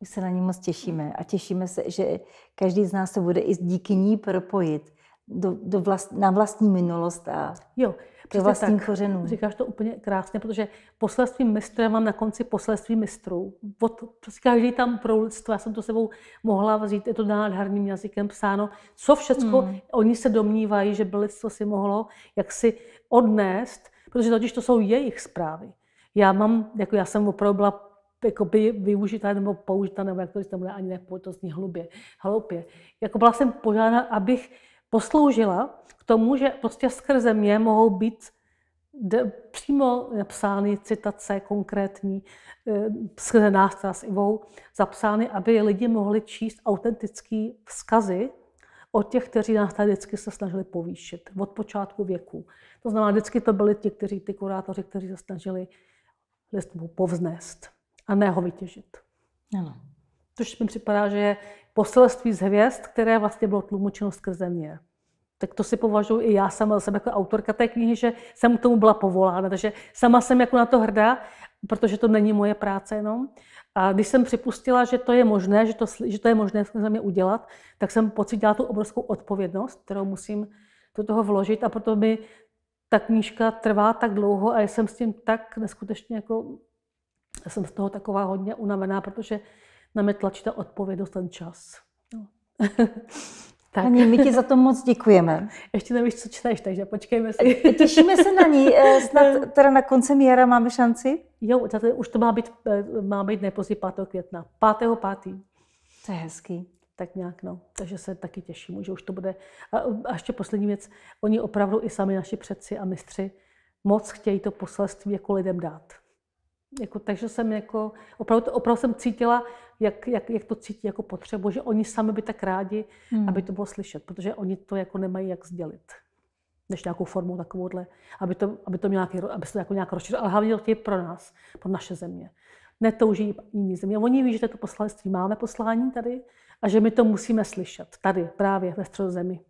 My se na ní moc těšíme a těšíme se, že každý z nás se bude i díky ní propojit do, do vlast, na vlastní minulost a jo, do vlastní tak. kořenů. Říkáš to úplně krásně, protože poselství mistrů, mám na konci poselství mistrů. Od, prostě každý tam pro lidstvo, já jsem to sebou mohla vzít, je to nádherným jazykem psáno, co všecko hmm. oni se domnívají, že by lidstvo si mohlo jaksi odnést, protože totiž to jsou jejich zprávy. Já mám, jako já jsem opravdu byla jakoby využita nebo použita, nebo jak to říct, ani ne to zní hlubě, hloupě. Jako byla jsem požádána, abych posloužila k tomu, že prostě skrze mě mohou být de, přímo napsány citace konkrétní, e, skrze nás s Ivou, zapsány, aby lidi mohli číst autentické vzkazy od těch, kteří nás tady vždycky se snažili povýšit od počátku věku. To znamená, vždycky to byli ti, kteří, ty kurátoři, kteří se snažili povznést a ne ho vytěžit. Ano. Což mi připadá, že je poselství z hvězd, které vlastně bylo tlumočeno skrze mě. Tak to si považuji i já sama, jsem jako autorka té knihy, že jsem k tomu byla povolána, takže sama jsem jako na to hrdá, protože to není moje práce jenom. A když jsem připustila, že to je možné, že to, že to je možné skrze mě udělat, tak jsem pocítila tu obrovskou odpovědnost, kterou musím do toho vložit a proto mi ta knížka trvá tak dlouho a jsem s tím tak neskutečně jako já jsem z toho taková hodně unavená, protože na mě tlačí ta odpovědnost ten čas. No. Tak. Ani my ti za to moc děkujeme. Ještě nevíš, co čteš, takže počkejme si. Těšíme se na ní. Eh, snad teda na konce jara máme šanci? Jo, už to má být, eh, má být nejpozději 5. května. 5. 5. To je hezký. Tak nějak, no. Takže se taky těším, že už to bude. A, a ještě poslední věc. Oni opravdu i sami naši předci a mistři moc chtějí to poselství jako lidem dát. Jako, takže jsem jako, opravdu, opravdu jsem cítila, jak, jak, jak to cítí jako potřebu, že oni sami by tak rádi, hmm. aby to bylo slyšet, protože oni to jako nemají jak sdělit. Než nějakou formou takovouhle, aby to, aby to, nějaký, aby se to jako nějak rozšířilo, ale hlavně to je pro nás, pro naše země. Netouží jiný země. Oni ví, že to poslanství máme poslání tady a že my to musíme slyšet tady, právě ve zemi.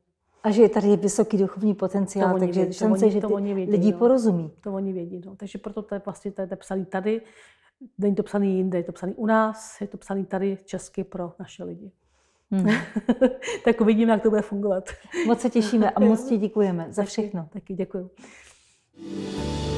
A že je tady vysoký duchovní potenciál, to takže vědí, šance, oni, že to ty oni vědí, lidi no. porozumí. To oni vědí, no. Takže proto to je vlastně to je psaný tady, není to psaný jinde, je to psaný u nás, je to psaný tady česky pro naše lidi. Hmm. tak uvidíme, jak to bude fungovat. Moc se těšíme a moc ti děkujeme za všechno. Taky, taky děkuji.